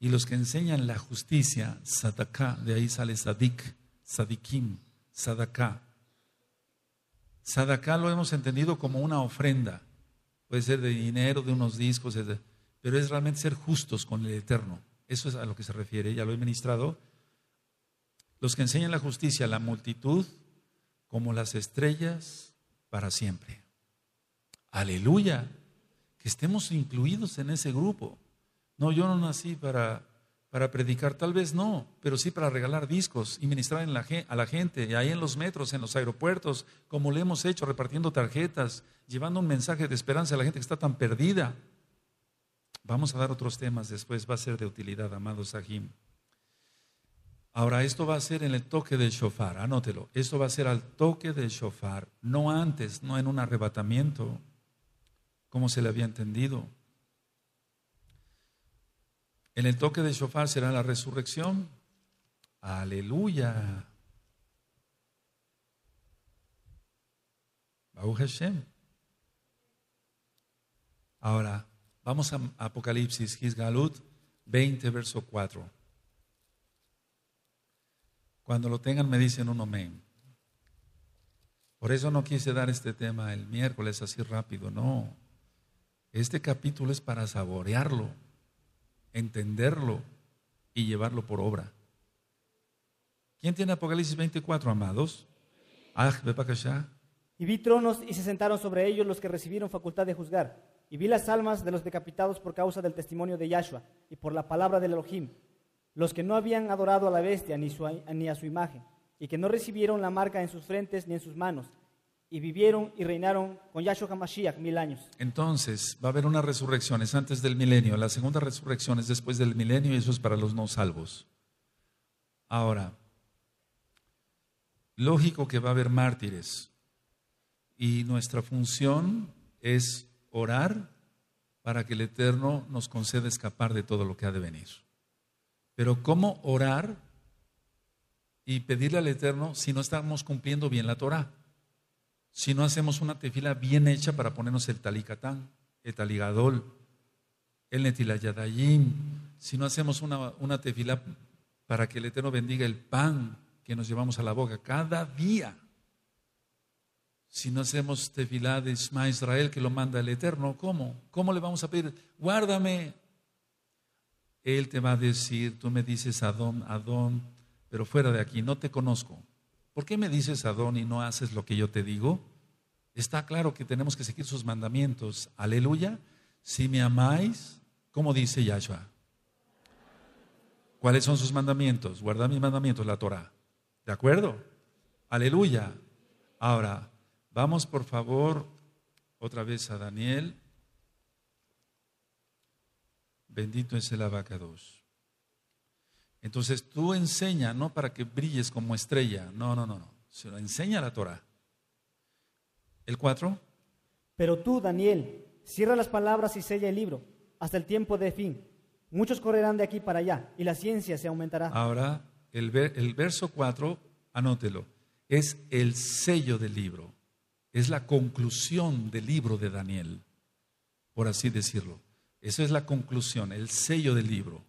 Y los que enseñan la justicia, Sadaká, de ahí sale Sadik, Sadikim, Sadaká. Sadaká lo hemos entendido como una ofrenda. Puede ser de dinero, de unos discos, Pero es realmente ser justos con el Eterno. Eso es a lo que se refiere, ya lo he ministrado. Los que enseñan la justicia a la multitud como las estrellas para siempre. Aleluya, que estemos incluidos en ese grupo. No, yo no nací para, para predicar, tal vez no, pero sí para regalar discos y ministrar la, a la gente, ahí en los metros, en los aeropuertos, como lo hemos hecho, repartiendo tarjetas, llevando un mensaje de esperanza a la gente que está tan perdida. Vamos a dar otros temas después, va a ser de utilidad, amado Sahim. Ahora, esto va a ser en el toque del shofar, anótelo. Esto va a ser al toque del shofar, no antes, no en un arrebatamiento, como se le había entendido. En el toque del shofar será la resurrección. Aleluya. Bau Hashem. Ahora, Vamos a Apocalipsis, Gisgalut 20, verso 4. Cuando lo tengan me dicen un amén. Por eso no quise dar este tema el miércoles así rápido, no. Este capítulo es para saborearlo, entenderlo y llevarlo por obra. ¿Quién tiene Apocalipsis 24, amados? Ah, y vi tronos y se sentaron sobre ellos los que recibieron facultad de juzgar y vi las almas de los decapitados por causa del testimonio de Yahshua y por la palabra del Elohim, los que no habían adorado a la bestia ni, a su imagen, y que no recibieron la marca en sus frentes ni en sus manos, y vivieron y reinaron con Yahshua Hamashiach mil años. Entonces, va a haber una resurrección, antes del milenio, la segunda resurrección es después del milenio y eso es para los no salvos. Ahora, lógico que va a haber mártires, y nuestra función es orar para que el Eterno nos conceda escapar de todo lo que ha de venir. Pero ¿cómo orar y pedirle al Eterno si no estamos cumpliendo bien la Torah? Si no hacemos una tefila bien hecha para ponernos el talicatán, el taligadol, el netilayadayim, si no hacemos una, una tefila para que el Eterno bendiga el pan que nos llevamos a la boca cada día si no hacemos tefilá de Ismael Israel que lo manda el Eterno? ¿Cómo? ¿Cómo le vamos a pedir? Guárdame. Él te va a decir, tú me dices Adón, Adón, pero fuera de aquí, no te conozco. ¿Por qué me dices Adón y no haces lo que yo te digo? Está claro que tenemos que seguir sus mandamientos. Aleluya. Si me amáis, ¿cómo dice Yahshua? ¿Cuáles son sus mandamientos? Guarda mis mandamientos, la Torah. ¿De acuerdo? Aleluya. Ahora, Vamos por favor otra vez a Daniel. Bendito es el abacados. Entonces tú enseña, no para que brilles como estrella, no, no, no, no, se lo enseña la Torah. El 4. Pero tú, Daniel, cierra las palabras y sella el libro hasta el tiempo de fin. Muchos correrán de aquí para allá y la ciencia se aumentará. Ahora, el, el verso 4, anótelo, es el sello del libro es la conclusión del libro de Daniel, por así decirlo. Eso es la conclusión, el sello del libro.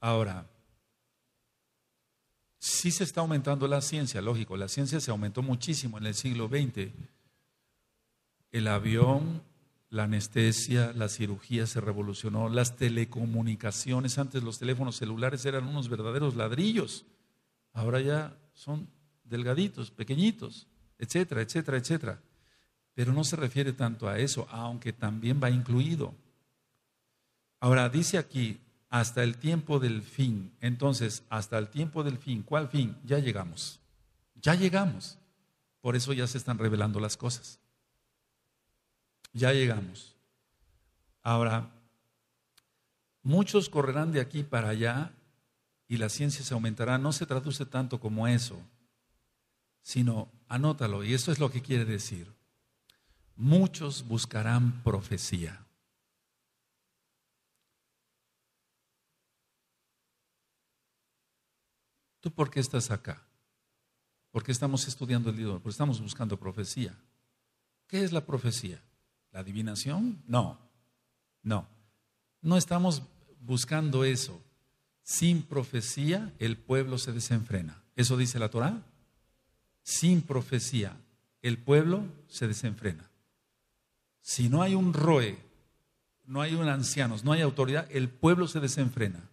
Ahora, sí se está aumentando la ciencia, lógico, la ciencia se aumentó muchísimo en el siglo XX. El avión, la anestesia, la cirugía se revolucionó, las telecomunicaciones, antes los teléfonos celulares eran unos verdaderos ladrillos ahora ya son delgaditos, pequeñitos, etcétera, etcétera, etcétera. Pero no se refiere tanto a eso, aunque también va incluido. Ahora, dice aquí, hasta el tiempo del fin. Entonces, hasta el tiempo del fin, ¿cuál fin? Ya llegamos. Ya llegamos. Por eso ya se están revelando las cosas. Ya llegamos. Ahora, muchos correrán de aquí para allá y la ciencia se aumentará, no se traduce tanto como eso, sino anótalo, y esto es lo que quiere decir. Muchos buscarán profecía. ¿Tú por qué estás acá? ¿Por qué estamos estudiando el libro? Porque estamos buscando profecía. ¿Qué es la profecía? ¿La adivinación? No, no. No estamos buscando eso. Sin profecía el pueblo se desenfrena. ¿Eso dice la Torá? Sin profecía el pueblo se desenfrena. Si no hay un roe, no hay un ancianos, no hay autoridad, el pueblo se desenfrena.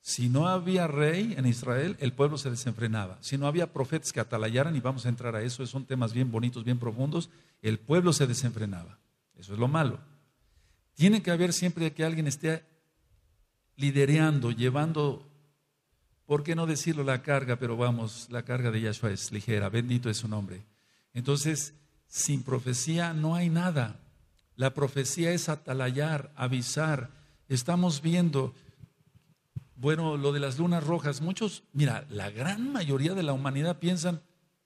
Si no había rey en Israel, el pueblo se desenfrenaba. Si no había profetas que atalayaran, y vamos a entrar a eso, son temas bien bonitos, bien profundos, el pueblo se desenfrenaba. Eso es lo malo. Tiene que haber siempre que alguien esté lidereando, llevando, ¿por qué no decirlo la carga? Pero vamos, la carga de Yahshua es ligera, bendito es su nombre. Entonces, sin profecía no hay nada. La profecía es atalayar, avisar. Estamos viendo, bueno, lo de las lunas rojas. Muchos, mira, la gran mayoría de la humanidad piensan,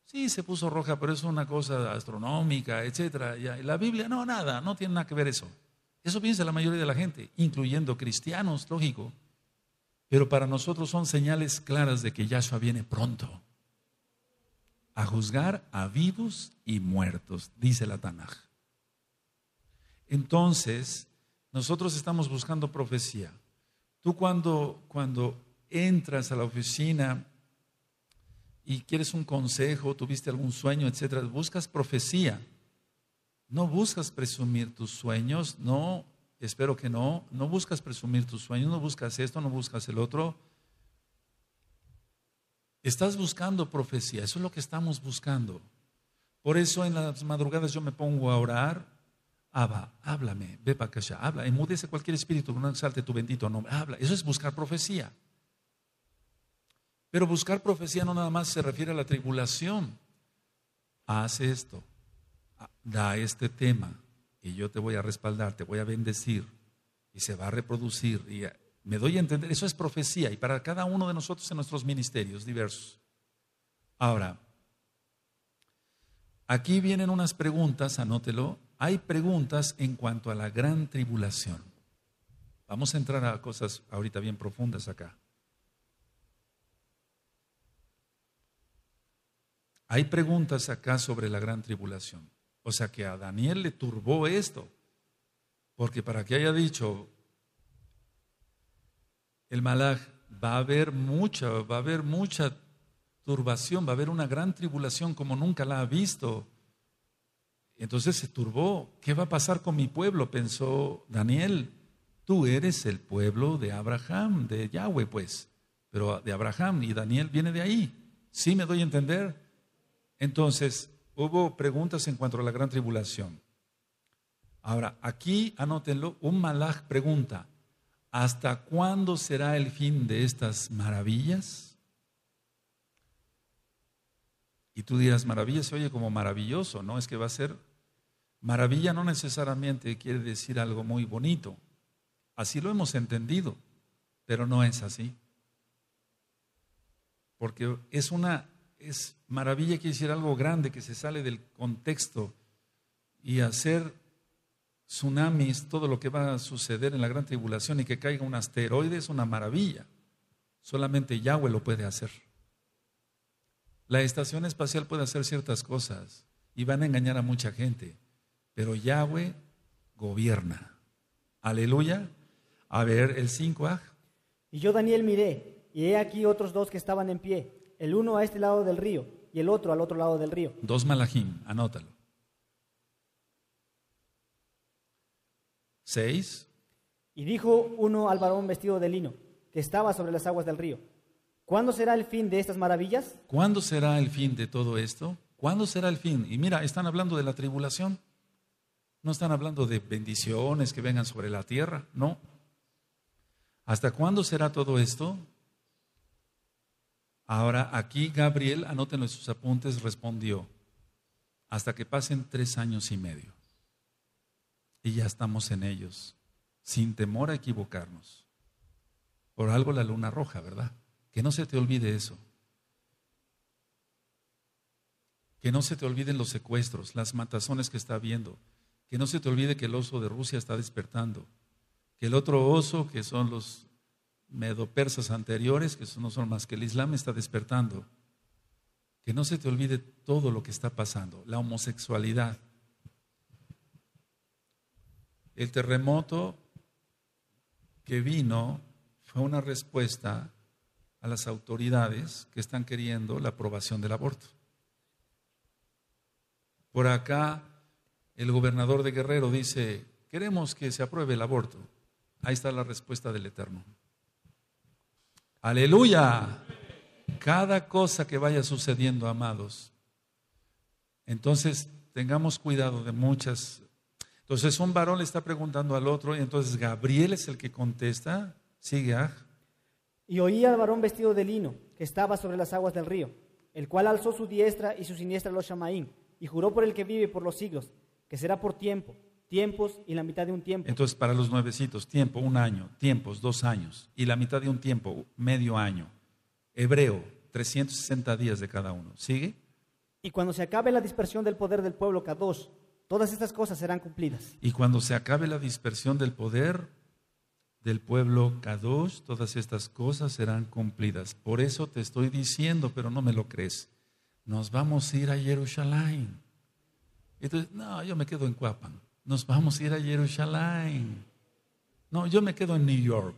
sí, se puso roja, pero es una cosa astronómica, etcétera. La Biblia, no, nada, no tiene nada que ver eso. Eso piensa la mayoría de la gente, incluyendo cristianos, lógico. Pero para nosotros son señales claras de que Yahshua viene pronto a juzgar a vivos y muertos, dice la Tanaj. Entonces, nosotros estamos buscando profecía. Tú cuando, cuando entras a la oficina y quieres un consejo, tuviste algún sueño, etcétera, buscas profecía no buscas presumir tus sueños, no, espero que no, no buscas presumir tus sueños, no buscas esto, no buscas el otro. Estás buscando profecía, eso es lo que estamos buscando. Por eso en las madrugadas yo me pongo a orar. Abba, háblame, ve para habla, enmudece cualquier espíritu, no exalte tu bendito nombre, habla. Eso es buscar profecía. Pero buscar profecía no nada más se refiere a la tribulación. Haz esto, da este tema y yo te voy a respaldar, te voy a bendecir y se va a reproducir. Y me doy a entender, eso es profecía y para cada uno de nosotros en nuestros ministerios diversos. Ahora, aquí vienen unas preguntas, anótelo. Hay preguntas en cuanto a la gran tribulación. Vamos a entrar a cosas ahorita bien profundas acá. Hay preguntas acá sobre la gran tribulación. O sea que a Daniel le turbó esto, porque para que haya dicho, el malaj va a haber mucha, va a haber mucha turbación, va a haber una gran tribulación como nunca la ha visto. Entonces se turbó. ¿Qué va a pasar con mi pueblo? Pensó Daniel. Tú eres el pueblo de Abraham, de Yahweh, pues, pero de Abraham y Daniel viene de ahí. ¿Sí me doy a entender? Entonces, Hubo preguntas en cuanto a la gran tribulación. Ahora, aquí anótenlo, un malaj pregunta, ¿hasta cuándo será el fin de estas maravillas? Y tú dirás, maravillas se oye como maravilloso, ¿no? Es que va a ser, maravilla no necesariamente quiere decir algo muy bonito. Así lo hemos entendido, pero no es así. Porque es una es maravilla, que hiciera algo grande que se sale del contexto y hacer tsunamis, todo lo que va a suceder en la gran tribulación y que caiga un asteroide es una maravilla. Solamente Yahweh lo puede hacer. La estación espacial puede hacer ciertas cosas y van a engañar a mucha gente, pero Yahweh gobierna. Aleluya. A ver, el 5 Y yo Daniel miré, y he aquí otros dos que estaban en pie el uno a este lado del río y el otro al otro lado del río. Dos malajim, anótalo. Seis. Y dijo uno al varón vestido de lino, que estaba sobre las aguas del río. ¿Cuándo será el fin de estas maravillas? ¿Cuándo será el fin de todo esto? ¿Cuándo será el fin? Y mira, están hablando de la tribulación. No están hablando de bendiciones que vengan sobre la tierra, no. ¿Hasta cuándo será todo esto? Ahora aquí Gabriel, anótenlo en sus apuntes, respondió, hasta que pasen tres años y medio. Y ya estamos en ellos, sin temor a equivocarnos. Por algo la luna roja, ¿verdad? Que no se te olvide eso. Que no se te olviden los secuestros, las matazones que está habiendo. Que no se te olvide que el oso de Rusia está despertando. Que el otro oso, que son los medopersas anteriores, que eso no son más que el Islam, está despertando. Que no se te olvide todo lo que está pasando, la homosexualidad, el terremoto que vino fue una respuesta a las autoridades que están queriendo la aprobación del aborto. Por acá, el gobernador de Guerrero dice, queremos que se apruebe el aborto. Ahí está la respuesta del Eterno. Aleluya. Cada cosa que vaya sucediendo, amados. Entonces, tengamos cuidado de muchas. Entonces, un varón le está preguntando al otro y entonces Gabriel es el que contesta. Sigue. Ah. Y oí al varón vestido de lino que estaba sobre las aguas del río, el cual alzó su diestra y su siniestra los Shamaín, y juró por el que vive por los siglos, que será por tiempo, tiempos y la mitad de un tiempo. Entonces, para los nuevecitos, tiempo, un año, tiempos, dos años, y la mitad de un tiempo, medio año. Hebreo, 360 días de cada uno. ¿Sigue? Y cuando se acabe la dispersión del poder del pueblo, K2, todas estas cosas serán cumplidas. Y cuando se acabe la dispersión del poder del pueblo, K2, todas estas cosas serán cumplidas. Por eso te estoy diciendo, pero no me lo crees. Nos vamos a ir a Jerusalén. Entonces, no, yo me quedo en Cuapan. Nos vamos a ir a Jerusalén. No, yo me quedo en New York.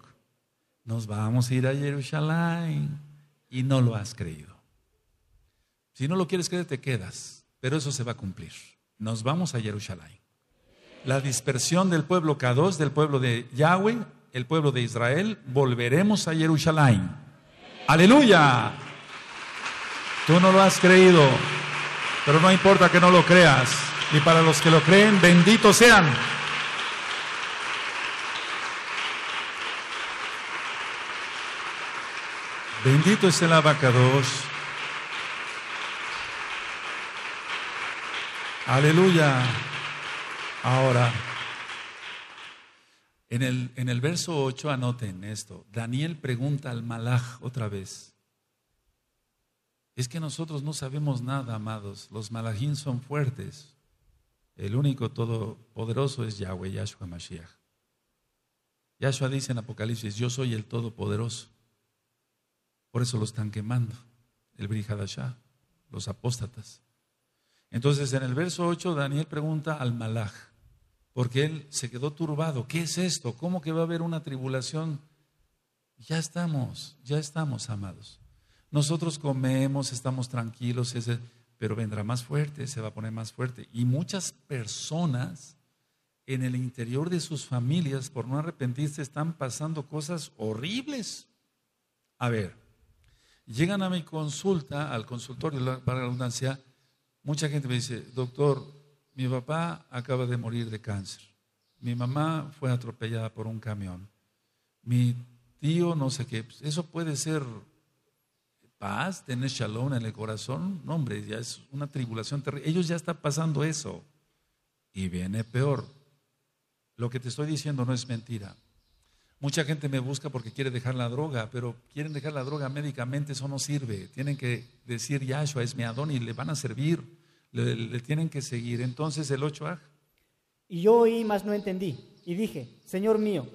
Nos vamos a ir a Jerusalén. Y no lo has creído. Si no lo quieres creer, te quedas. Pero eso se va a cumplir. Nos vamos a Jerusalén. La dispersión del pueblo K2, del pueblo de Yahweh, el pueblo de Israel, volveremos a Jerusalén. Aleluya. Tú no lo has creído, pero no importa que no lo creas y para los que lo creen, bendito sean. Bendito es el abacados. Aleluya. Ahora, en el, en el verso 8 anoten esto. Daniel pregunta al malaj otra vez. Es que nosotros no sabemos nada, amados. Los malajín son fuertes. El único todopoderoso es Yahweh, Yahshua Mashiach. Yahshua dice en Apocalipsis, yo soy el todopoderoso. Por eso lo están quemando, el Asha, los apóstatas. Entonces en el verso 8 Daniel pregunta al malach porque él se quedó turbado, ¿qué es esto? ¿Cómo que va a haber una tribulación? Ya estamos, ya estamos, amados. Nosotros comemos, estamos tranquilos, pero vendrá más fuerte, se va a poner más fuerte. Y muchas personas en el interior de sus familias, por no arrepentirse, están pasando cosas horribles. A ver, llegan a mi consulta, al consultorio para la abundancia, mucha gente me dice, doctor, mi papá acaba de morir de cáncer, mi mamá fue atropellada por un camión, mi tío no sé qué, pues, eso puede ser paz, tener shalom en el corazón, no, hombre, ya es una tribulación terrible. Ellos ya están pasando eso y viene peor. Lo que te estoy diciendo no es mentira. Mucha gente me busca porque quiere dejar la droga, pero quieren dejar la droga médicamente, eso no sirve. Tienen que decir Yahshua es mi Adón y le van a servir, le, tienen que seguir. Entonces el 8 Y yo oí, más no entendí, y dije, Señor mío,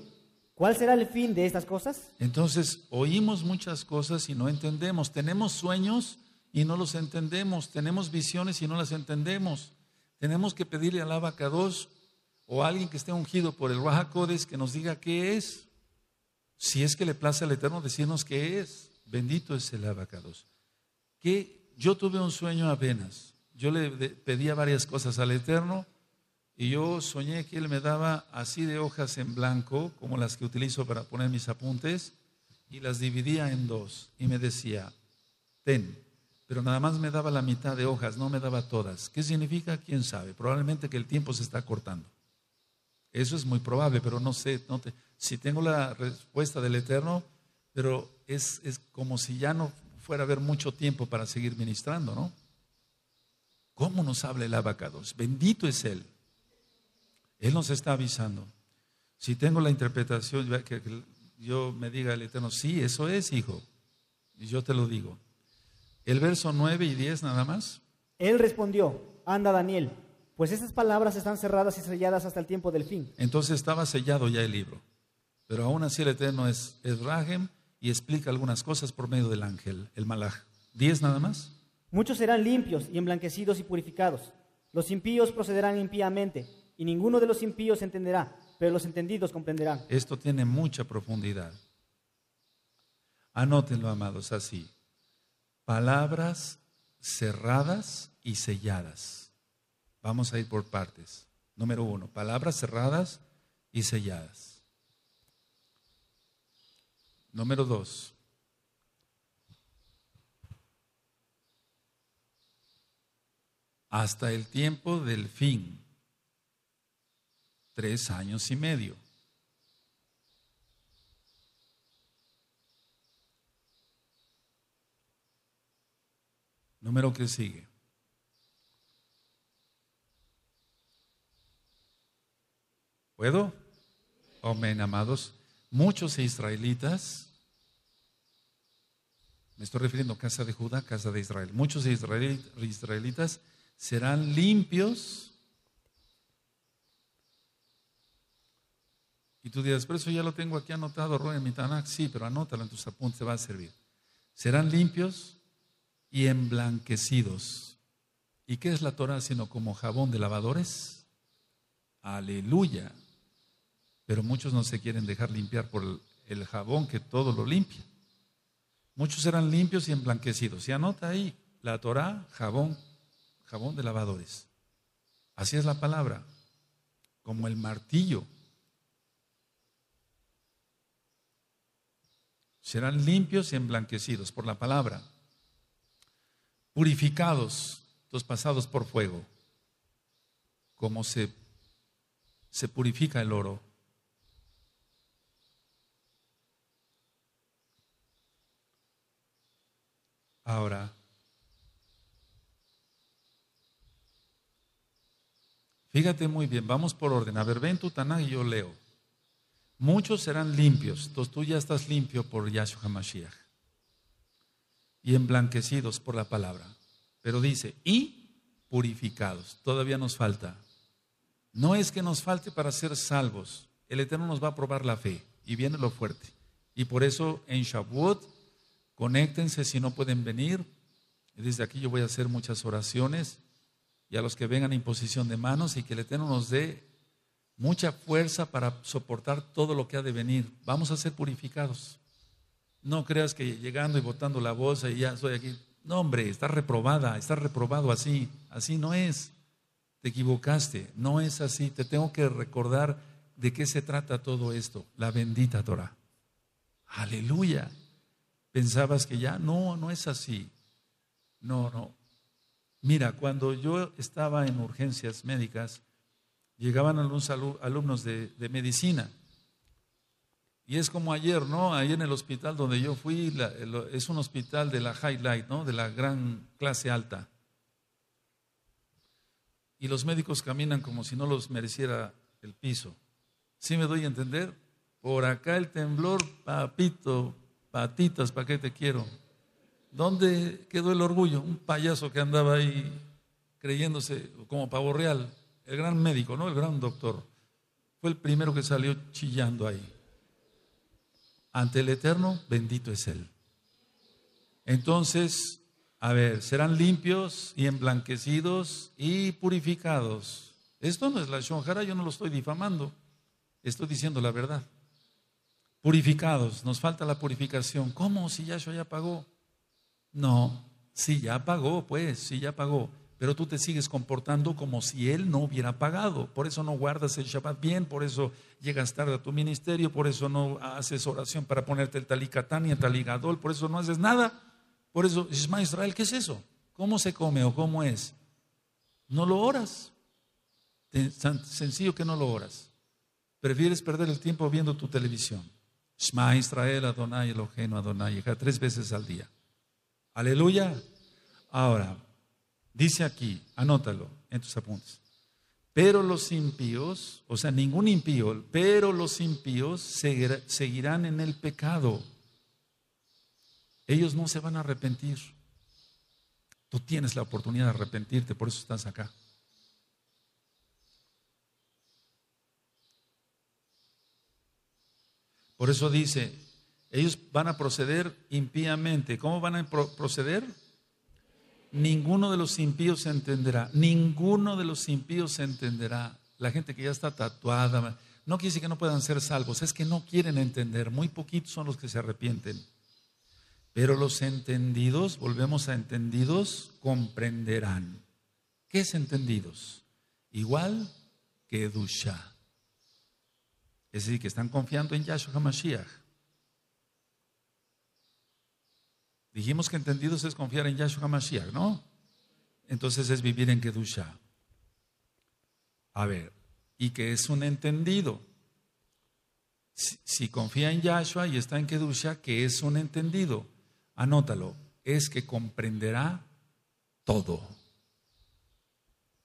¿Cuál será el fin de estas cosas? Entonces, oímos muchas cosas y no entendemos. Tenemos sueños y no los entendemos. Tenemos visiones y no las entendemos. Tenemos que pedirle al abacados o a alguien que esté ungido por el Rajacodes que nos diga qué es. Si es que le place al Eterno decirnos qué es. Bendito es el abacados. Que yo tuve un sueño apenas. Yo le pedía varias cosas al Eterno y yo soñé que él me daba así de hojas en blanco, como las que utilizo para poner mis apuntes, y las dividía en dos y me decía, ten, pero nada más me daba la mitad de hojas, no me daba todas. ¿Qué significa? ¿Quién sabe? Probablemente que el tiempo se está cortando. Eso es muy probable, pero no sé, no si tengo la respuesta del Eterno, pero es, es como si ya no fuera a haber mucho tiempo para seguir ministrando, ¿no? ¿Cómo nos habla el abacados? Bendito es Él. Él nos está avisando. Si tengo la interpretación, que yo me diga el Eterno, sí, eso es, hijo. Y yo te lo digo. El verso 9 y 10 nada más. Él respondió, anda Daniel, pues esas palabras están cerradas y selladas hasta el tiempo del fin. Entonces estaba sellado ya el libro. Pero aún así el Eterno es, es Rahem y explica algunas cosas por medio del ángel, el Malaj. 10 nada más. Muchos serán limpios y emblanquecidos y purificados. Los impíos procederán impíamente y ninguno de los impíos entenderá, pero los entendidos comprenderán. Esto tiene mucha profundidad. Anótenlo, amados, así. Palabras cerradas y selladas. Vamos a ir por partes. Número uno, palabras cerradas y selladas. Número dos, hasta el tiempo del fin tres años y medio. Número que sigue. ¿Puedo? Amén, amados. Muchos israelitas, me estoy refiriendo a casa de Judá, casa de Israel, muchos israelitas serán limpios Y tú dirás, por eso ya lo tengo aquí anotado, Roy, en Sí, pero anótalo en tus apuntes, va a servir. Serán limpios y emblanquecidos. ¿Y qué es la Torah sino como jabón de lavadores? Aleluya. Pero muchos no se quieren dejar limpiar por el, jabón que todo lo limpia. Muchos serán limpios y emblanquecidos. Y anota ahí, la Torah, jabón, jabón de lavadores. Así es la palabra, como el martillo serán limpios y emblanquecidos por la palabra, purificados, los pasados por fuego, como se, se purifica el oro. Ahora, fíjate muy bien, vamos por orden. A ver, ven tu y yo leo. Muchos serán limpios, entonces tú ya estás limpio por Yahshua Hamashiach y emblanquecidos por la palabra. Pero dice, y purificados, todavía nos falta. No es que nos falte para ser salvos, el Eterno nos va a probar la fe y viene lo fuerte. Y por eso en Shavuot, conéctense si no pueden venir. Desde aquí yo voy a hacer muchas oraciones y a los que vengan en posición de manos y que el Eterno nos dé mucha fuerza para soportar todo lo que ha de venir. Vamos a ser purificados. No creas que llegando y votando la voz y ya estoy aquí. No, hombre, está reprobada, está reprobado así. Así no es. Te equivocaste, no es así. Te tengo que recordar de qué se trata todo esto, la bendita Torah. Aleluya. Pensabas que ya, no, no es así. No, no. Mira, cuando yo estaba en urgencias médicas, llegaban algunos alumnos de, medicina. Y es como ayer, ¿no? Ahí en el hospital donde yo fui, es un hospital de la highlight, ¿no? De la gran clase alta. Y los médicos caminan como si no los mereciera el piso. ¿Sí me doy a entender? Por acá el temblor, papito, patitas, ¿para qué te quiero? ¿Dónde quedó el orgullo? Un payaso que andaba ahí creyéndose como pavo real el gran médico, no el gran doctor, fue el primero que salió chillando ahí. Ante el Eterno, bendito es Él. Entonces, a ver, serán limpios y emblanquecidos y purificados. Esto no es la shonjara, yo no lo estoy difamando, estoy diciendo la verdad. Purificados, nos falta la purificación. ¿Cómo si Yahshua ya pagó? No, si ya pagó, pues, si ya pagó pero tú te sigues comportando como si Él no hubiera pagado. Por eso no guardas el Shabbat bien, por eso llegas tarde a tu ministerio, por eso no haces oración para ponerte el talikatán y el taligadol, por eso no haces nada. Por eso, Isma Israel, ¿qué es eso? ¿Cómo se come o cómo es? No lo oras. Tan sencillo que no lo oras. Prefieres perder el tiempo viendo tu televisión. Shma Israel, Adonai Elohenu, Adonai. Tres veces al día. Aleluya. Ahora, Dice aquí, anótalo en tus apuntes. Pero los impíos, o sea, ningún impío, pero los impíos seguirán en el pecado. Ellos no se van a arrepentir. Tú tienes la oportunidad de arrepentirte, por eso estás acá. Por eso dice, ellos van a proceder impíamente. ¿Cómo van a proceder? ninguno de los impíos entenderá, ninguno de los impíos entenderá. La gente que ya está tatuada, no quiere decir que no puedan ser salvos, es que no quieren entender, muy poquitos son los que se arrepienten. Pero los entendidos, volvemos a entendidos, comprenderán. ¿Qué es entendidos? Igual que Dusha. Es decir, que están confiando en Yahshua Hamashiach. Dijimos que entendidos es confiar en Yahshua Mashiach, ¿no? Entonces es vivir en Kedusha. A ver, y que es un entendido. Si, confía en Yahshua y está en Kedusha, que es un entendido. Anótalo, es que comprenderá todo.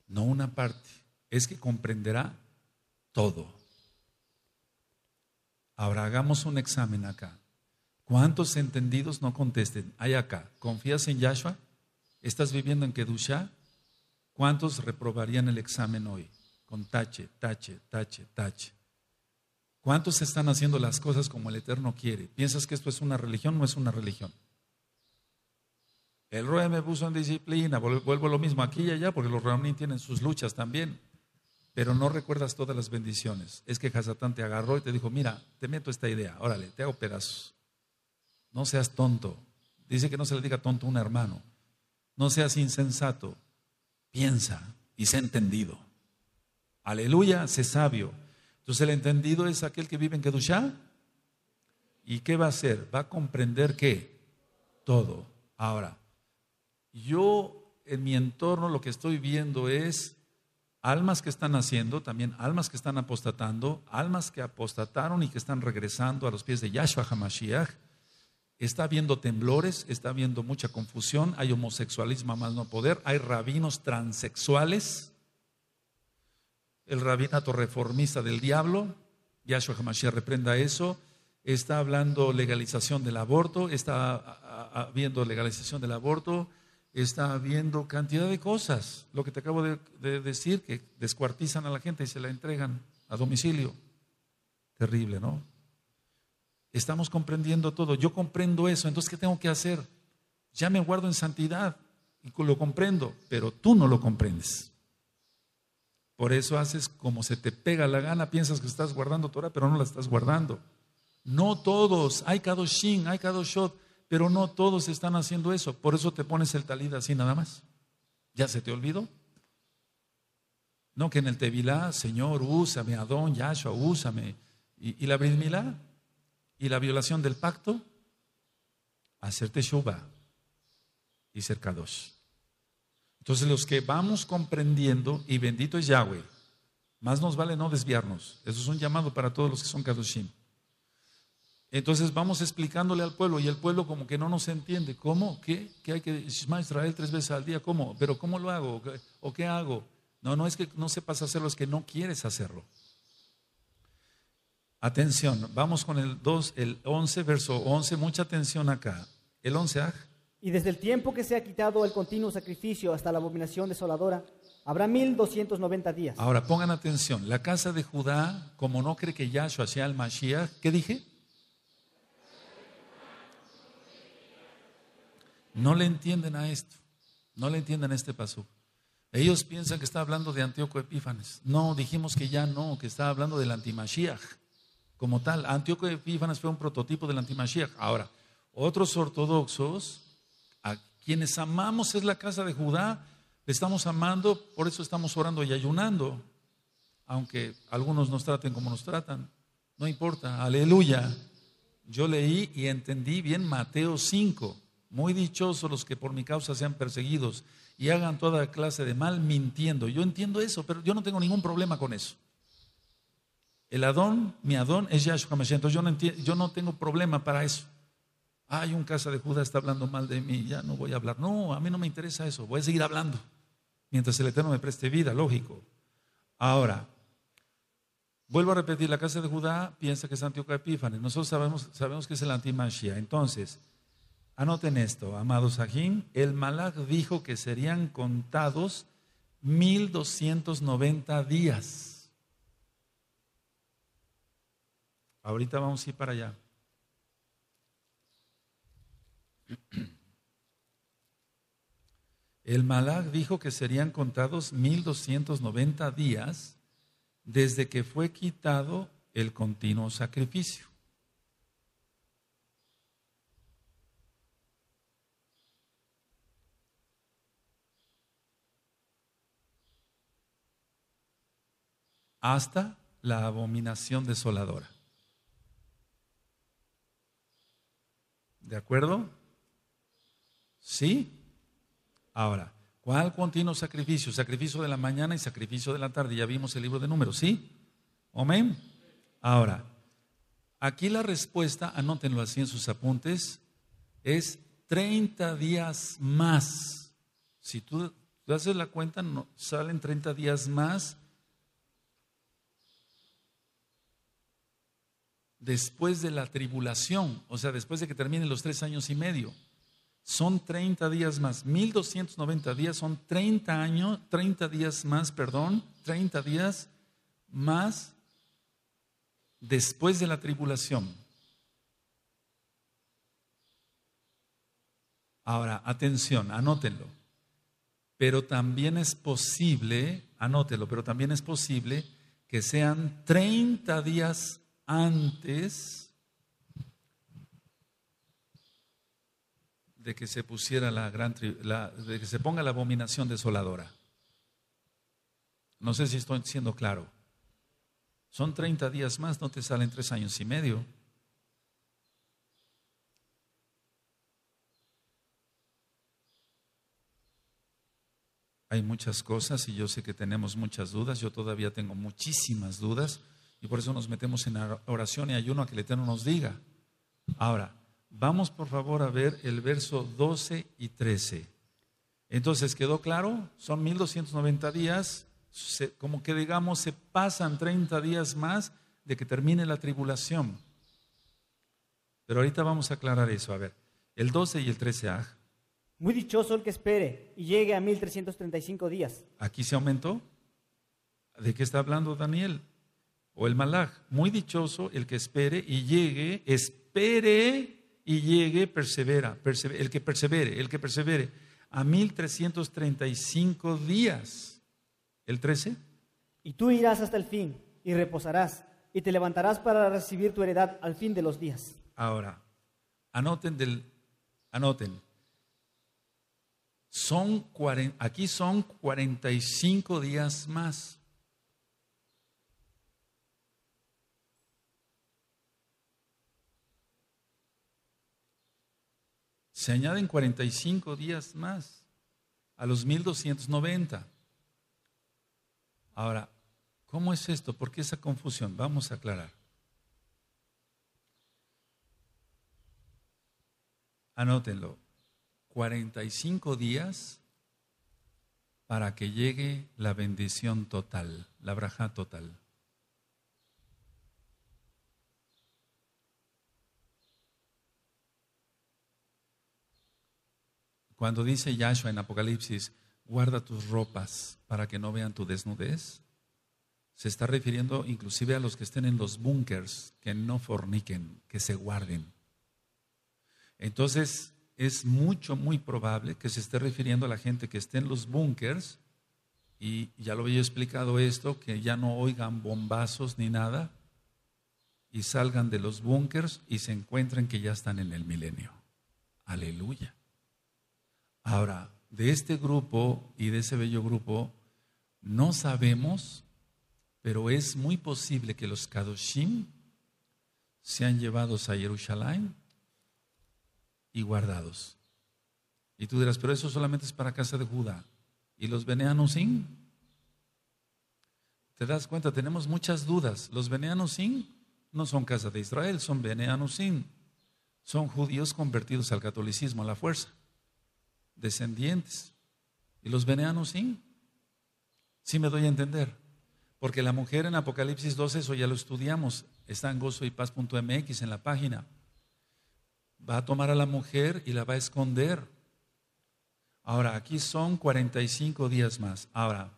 No una parte, es que comprenderá todo. Ahora hagamos un examen acá. ¿Cuántos entendidos no contesten? Hay acá, ¿confías en Yahshua? ¿Estás viviendo en Kedusha? ¿Cuántos reprobarían el examen hoy? Con tache, tache, tache, tache. ¿Cuántos están haciendo las cosas como el Eterno quiere? ¿Piensas que esto es una religión? No es una religión. El rey me puso en disciplina, vuelvo lo mismo aquí y allá, porque los reuní tienen sus luchas también, pero no recuerdas todas las bendiciones. Es que Hasatán te agarró y te dijo, mira, te meto esta idea, órale, te hago pedazos. No seas tonto. Dice que no se le diga tonto a un hermano. No seas insensato. Piensa y sé entendido. Aleluya, sé sabio. Entonces el entendido es aquel que vive en Kedushá. ¿Y qué va a hacer? Va a comprender qué? Todo. Ahora, yo en mi entorno lo que estoy viendo es almas que están haciendo, también almas que están apostatando, almas que apostataron y que están regresando a los pies de Yahshua Hamashiach. Está habiendo temblores, está habiendo mucha confusión, hay homosexualismo a más no poder, hay rabinos transexuales, el rabinato reformista del diablo, Yahshua Hamashiach reprenda eso, está hablando legalización del aborto, está habiendo legalización del aborto, está habiendo cantidad de cosas, lo que te acabo de decir, que descuartizan a la gente y se la entregan a domicilio. Terrible, ¿no? Estamos comprendiendo todo. Yo comprendo eso. Entonces, ¿qué tengo que hacer? Ya me guardo en santidad y lo comprendo, pero tú no lo comprendes. Por eso haces como se te pega la gana, piensas que estás guardando Torah, pero no la estás guardando. No todos, hay shin, hay shot, pero no todos están haciendo eso. Por eso te pones el talid así nada más. ¿Ya se te olvidó? No, que en el Tevilá, Señor, úsame, Adón, Yahshua, úsame. Y, y la Brismilá, y la violación del pacto, Hacer teshuva y ser Kadosh. Entonces los que vamos comprendiendo, y bendito es Yahweh, más nos vale no desviarnos. Eso es un llamado para todos los que son Kadoshim. Entonces vamos explicándole al pueblo y el pueblo como que no nos entiende. ¿Cómo? ¿Qué? ¿Qué hay que decir Israel tres veces al día? ¿Cómo? ¿Pero cómo lo hago? ¿O qué hago? No, no es que no sepas hacerlo, es que no quieres hacerlo. Atención, vamos con el 2, el 11, verso 11, mucha atención acá. El 11, aj. Ah. Y desde el tiempo que se ha quitado el continuo sacrificio hasta la abominación desoladora, habrá 1290 días. Ahora pongan atención, la casa de Judá, como no cree que Yahshua sea el Mashiach, ¿qué dije? No le entienden a esto, no le entienden a este paso. Ellos piensan que está hablando de Antíoco Epífanes. No, dijimos que ya no, que está hablando del antimashiach como tal. de Epífanes fue un prototipo del antimashiach. Ahora, otros ortodoxos, a quienes amamos es la casa de Judá, le estamos amando, por eso estamos orando y ayunando, aunque algunos nos traten como nos tratan. No importa, aleluya. Yo leí y entendí bien Mateo 5. Muy dichosos los que por mi causa sean perseguidos y hagan toda clase de mal mintiendo. Yo entiendo eso, pero yo no tengo ningún problema con eso. El Adón, mi Adón es Yahshua Mashiach. Entonces yo no, entiendo, yo no tengo problema para eso. Hay un casa de Judá está hablando mal de mí, ya no voy a hablar. No, a mí no me interesa eso, voy a seguir hablando. Mientras el Eterno me preste vida, lógico. Ahora, vuelvo a repetir, la casa de Judá piensa que es antioca Epífanes. Nosotros sabemos, sabemos que es el Antimashiach. Entonces, anoten esto, amados ajín, el Malak dijo que serían contados 1290 días. Ahorita vamos a ir para allá. El Malak dijo que serían contados 1290 días desde que fue quitado el continuo sacrificio. Hasta la abominación desoladora. ¿De acuerdo? ¿Sí? Ahora, ¿cuál continuo sacrificio? Sacrificio de la mañana y sacrificio de la tarde. Ya vimos el libro de números, ¿sí? Amén. Ahora, aquí la respuesta, anótenlo así en sus apuntes, es 30 días más. Si tú, haces la cuenta, no, salen 30 días más después de la tribulación, o sea, después de que terminen los tres años y medio. Son 30 días más, 1290 días, son 30 años, 30 días más, perdón, 30 días más después de la tribulación. Ahora, atención, anótenlo. Pero también es posible, anótelo, pero también es posible que sean 30 días antes de que se pusiera la gran de que se ponga la abominación desoladora. No sé si estoy siendo claro. Son 30 días más, no te salen tres años y medio. Hay muchas cosas y yo sé que tenemos muchas dudas, yo todavía tengo muchísimas dudas. Y por eso nos metemos en oración y ayuno a que el Eterno nos diga. Ahora, vamos por favor a ver el verso 12 y 13. Entonces, ¿quedó claro? Son 1290 días, como que digamos, se pasan 30 días más de que termine la tribulación. Pero ahorita vamos a aclarar eso. A ver, el 12 y el 13 ¿ah? Muy dichoso el que espere y llegue a 1335 días. ¿Aquí se aumentó? ¿De qué está hablando Daniel? o el malaj. Muy dichoso el que espere y llegue, espere y llegue, persevera, el que persevere, el que persevere, a 1335 días. El 13. Y tú irás hasta el fin y reposarás y te levantarás para recibir tu heredad al fin de los días. Ahora, anoten del, anoten. Son aquí son 45 días más. se añaden 45 días más a los 1290. Ahora, ¿cómo es esto? ¿Por qué esa confusión? Vamos a aclarar. Anótenlo. 45 días para que llegue la bendición total, la braja total. Cuando dice Yahshua en Apocalipsis, guarda tus ropas para que no vean tu desnudez, se está refiriendo inclusive a los que estén en los búnkers, que no forniquen, que se guarden. Entonces, es mucho, muy probable que se esté refiriendo a la gente que esté en los búnkers, y ya lo había explicado esto, que ya no oigan bombazos ni nada, y salgan de los búnkers y se encuentren que ya están en el milenio. Aleluya. Ahora, de este grupo y de ese bello grupo, no sabemos, pero es muy posible que los Kadoshim sean llevados a Jerusalén y guardados. Y tú dirás, pero eso solamente es para casa de Judá. ¿Y los Beneanos sin? ¿Te das cuenta? Tenemos muchas dudas. Los Beneanos sin no son casa de Israel, son Beneanos Son judíos convertidos al catolicismo a la fuerza descendientes. Y los venenos sí. Sí me doy a entender. Porque la mujer en Apocalipsis 12, eso ya lo estudiamos, está en gozoypaz.mx en la página. Va a tomar a la mujer y la va a esconder. Ahora, aquí son 45 días más. Ahora,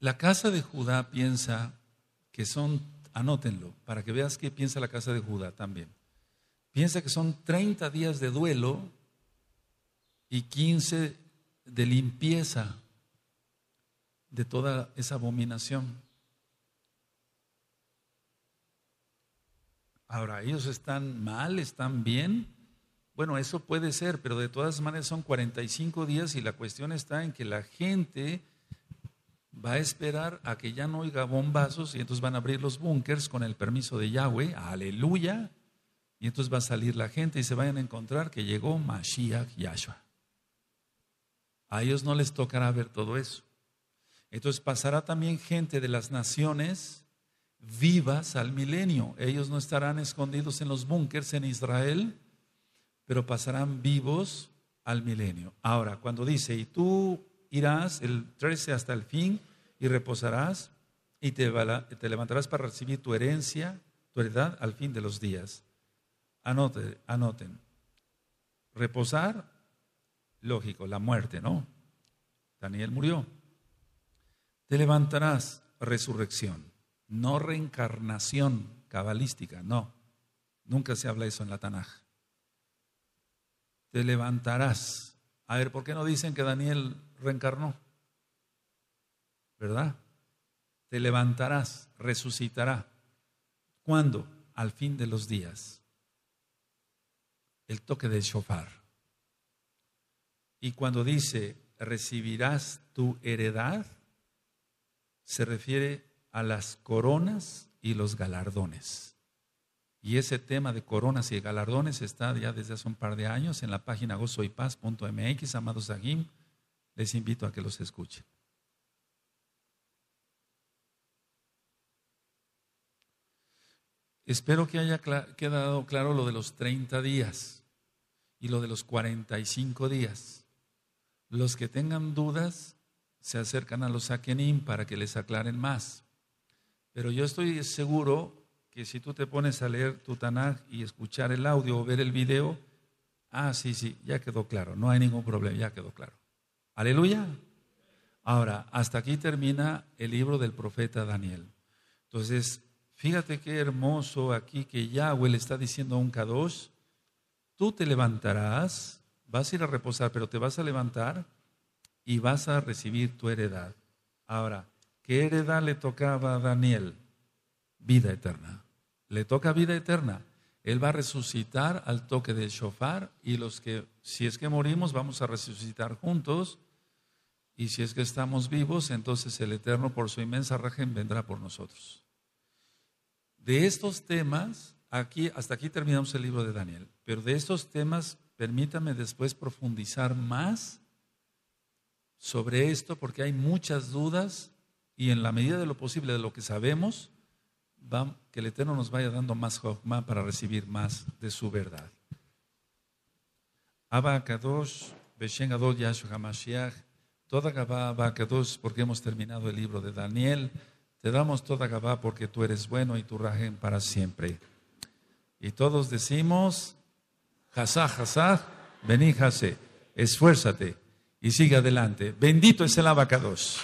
la casa de Judá piensa que son, anótenlo, para que veas qué piensa la casa de Judá también. Piensa que son 30 días de duelo y 15 de limpieza de toda esa abominación. Ahora, ellos están mal, están bien. Bueno, eso puede ser, pero de todas maneras son 45 días y la cuestión está en que la gente va a esperar a que ya no oiga bombazos y entonces van a abrir los búnkers con el permiso de Yahweh. Aleluya. Y entonces va a salir la gente y se vayan a encontrar que llegó Mashiach Yahshua. A ellos no les tocará ver todo eso. Entonces pasará también gente de las naciones vivas al milenio. Ellos no estarán escondidos en los búnkers en Israel, pero pasarán vivos al milenio. Ahora, cuando dice, y tú irás el 13 hasta el fin y reposarás y te, te levantarás para recibir tu herencia, tu heredad al fin de los días anote, anoten. Reposar, lógico, la muerte, ¿no? Daniel murió. Te levantarás, resurrección, no reencarnación cabalística, no. Nunca se habla eso en la Tanaj. Te levantarás. A ver, ¿por qué no dicen que Daniel reencarnó? ¿Verdad? Te levantarás, resucitará. ¿Cuándo? Al fin de los días el toque del shofar. Y cuando dice, recibirás tu heredad, se refiere a las coronas y los galardones. Y ese tema de coronas y galardones está ya desde hace un par de años en la página gozoypaz.mx, amados Aguim, Les invito a que los escuchen. Espero que haya quedado claro lo de los 30 días y lo de los 45 días. Los que tengan dudas se acercan a los Akenim para que les aclaren más. Pero yo estoy seguro que si tú te pones a leer tu Tanaj y escuchar el audio o ver el video, ah, sí, sí, ya quedó claro, no hay ningún problema, ya quedó claro. Aleluya. Ahora, hasta aquí termina el libro del profeta Daniel. Entonces, fíjate qué hermoso aquí que Yahweh le está diciendo a un Kadosh, tú te levantarás, vas a ir a reposar, pero te vas a levantar y vas a recibir tu heredad. Ahora, ¿qué heredad le tocaba a Daniel? Vida eterna. Le toca vida eterna. Él va a resucitar al toque del shofar y los que, si es que morimos, vamos a resucitar juntos. Y si es que estamos vivos, entonces el Eterno por su inmensa rajen vendrá por nosotros. De estos temas Aquí, hasta aquí terminamos el libro de Daniel, pero de estos temas permítame después profundizar más sobre esto porque hay muchas dudas y en la medida de lo posible de lo que sabemos, que el Eterno nos vaya dando más jokma para recibir más de su verdad. Abba Kadosh, Beshen Adol HaMashiach, toda Gabá Abba Kadosh, porque hemos terminado el libro de Daniel. Te damos toda Gabá porque tú eres bueno y tu rajen para siempre. Y todos decimos, Hazá, jazá, vení esfuérzate y sigue adelante. Bendito es el abacados.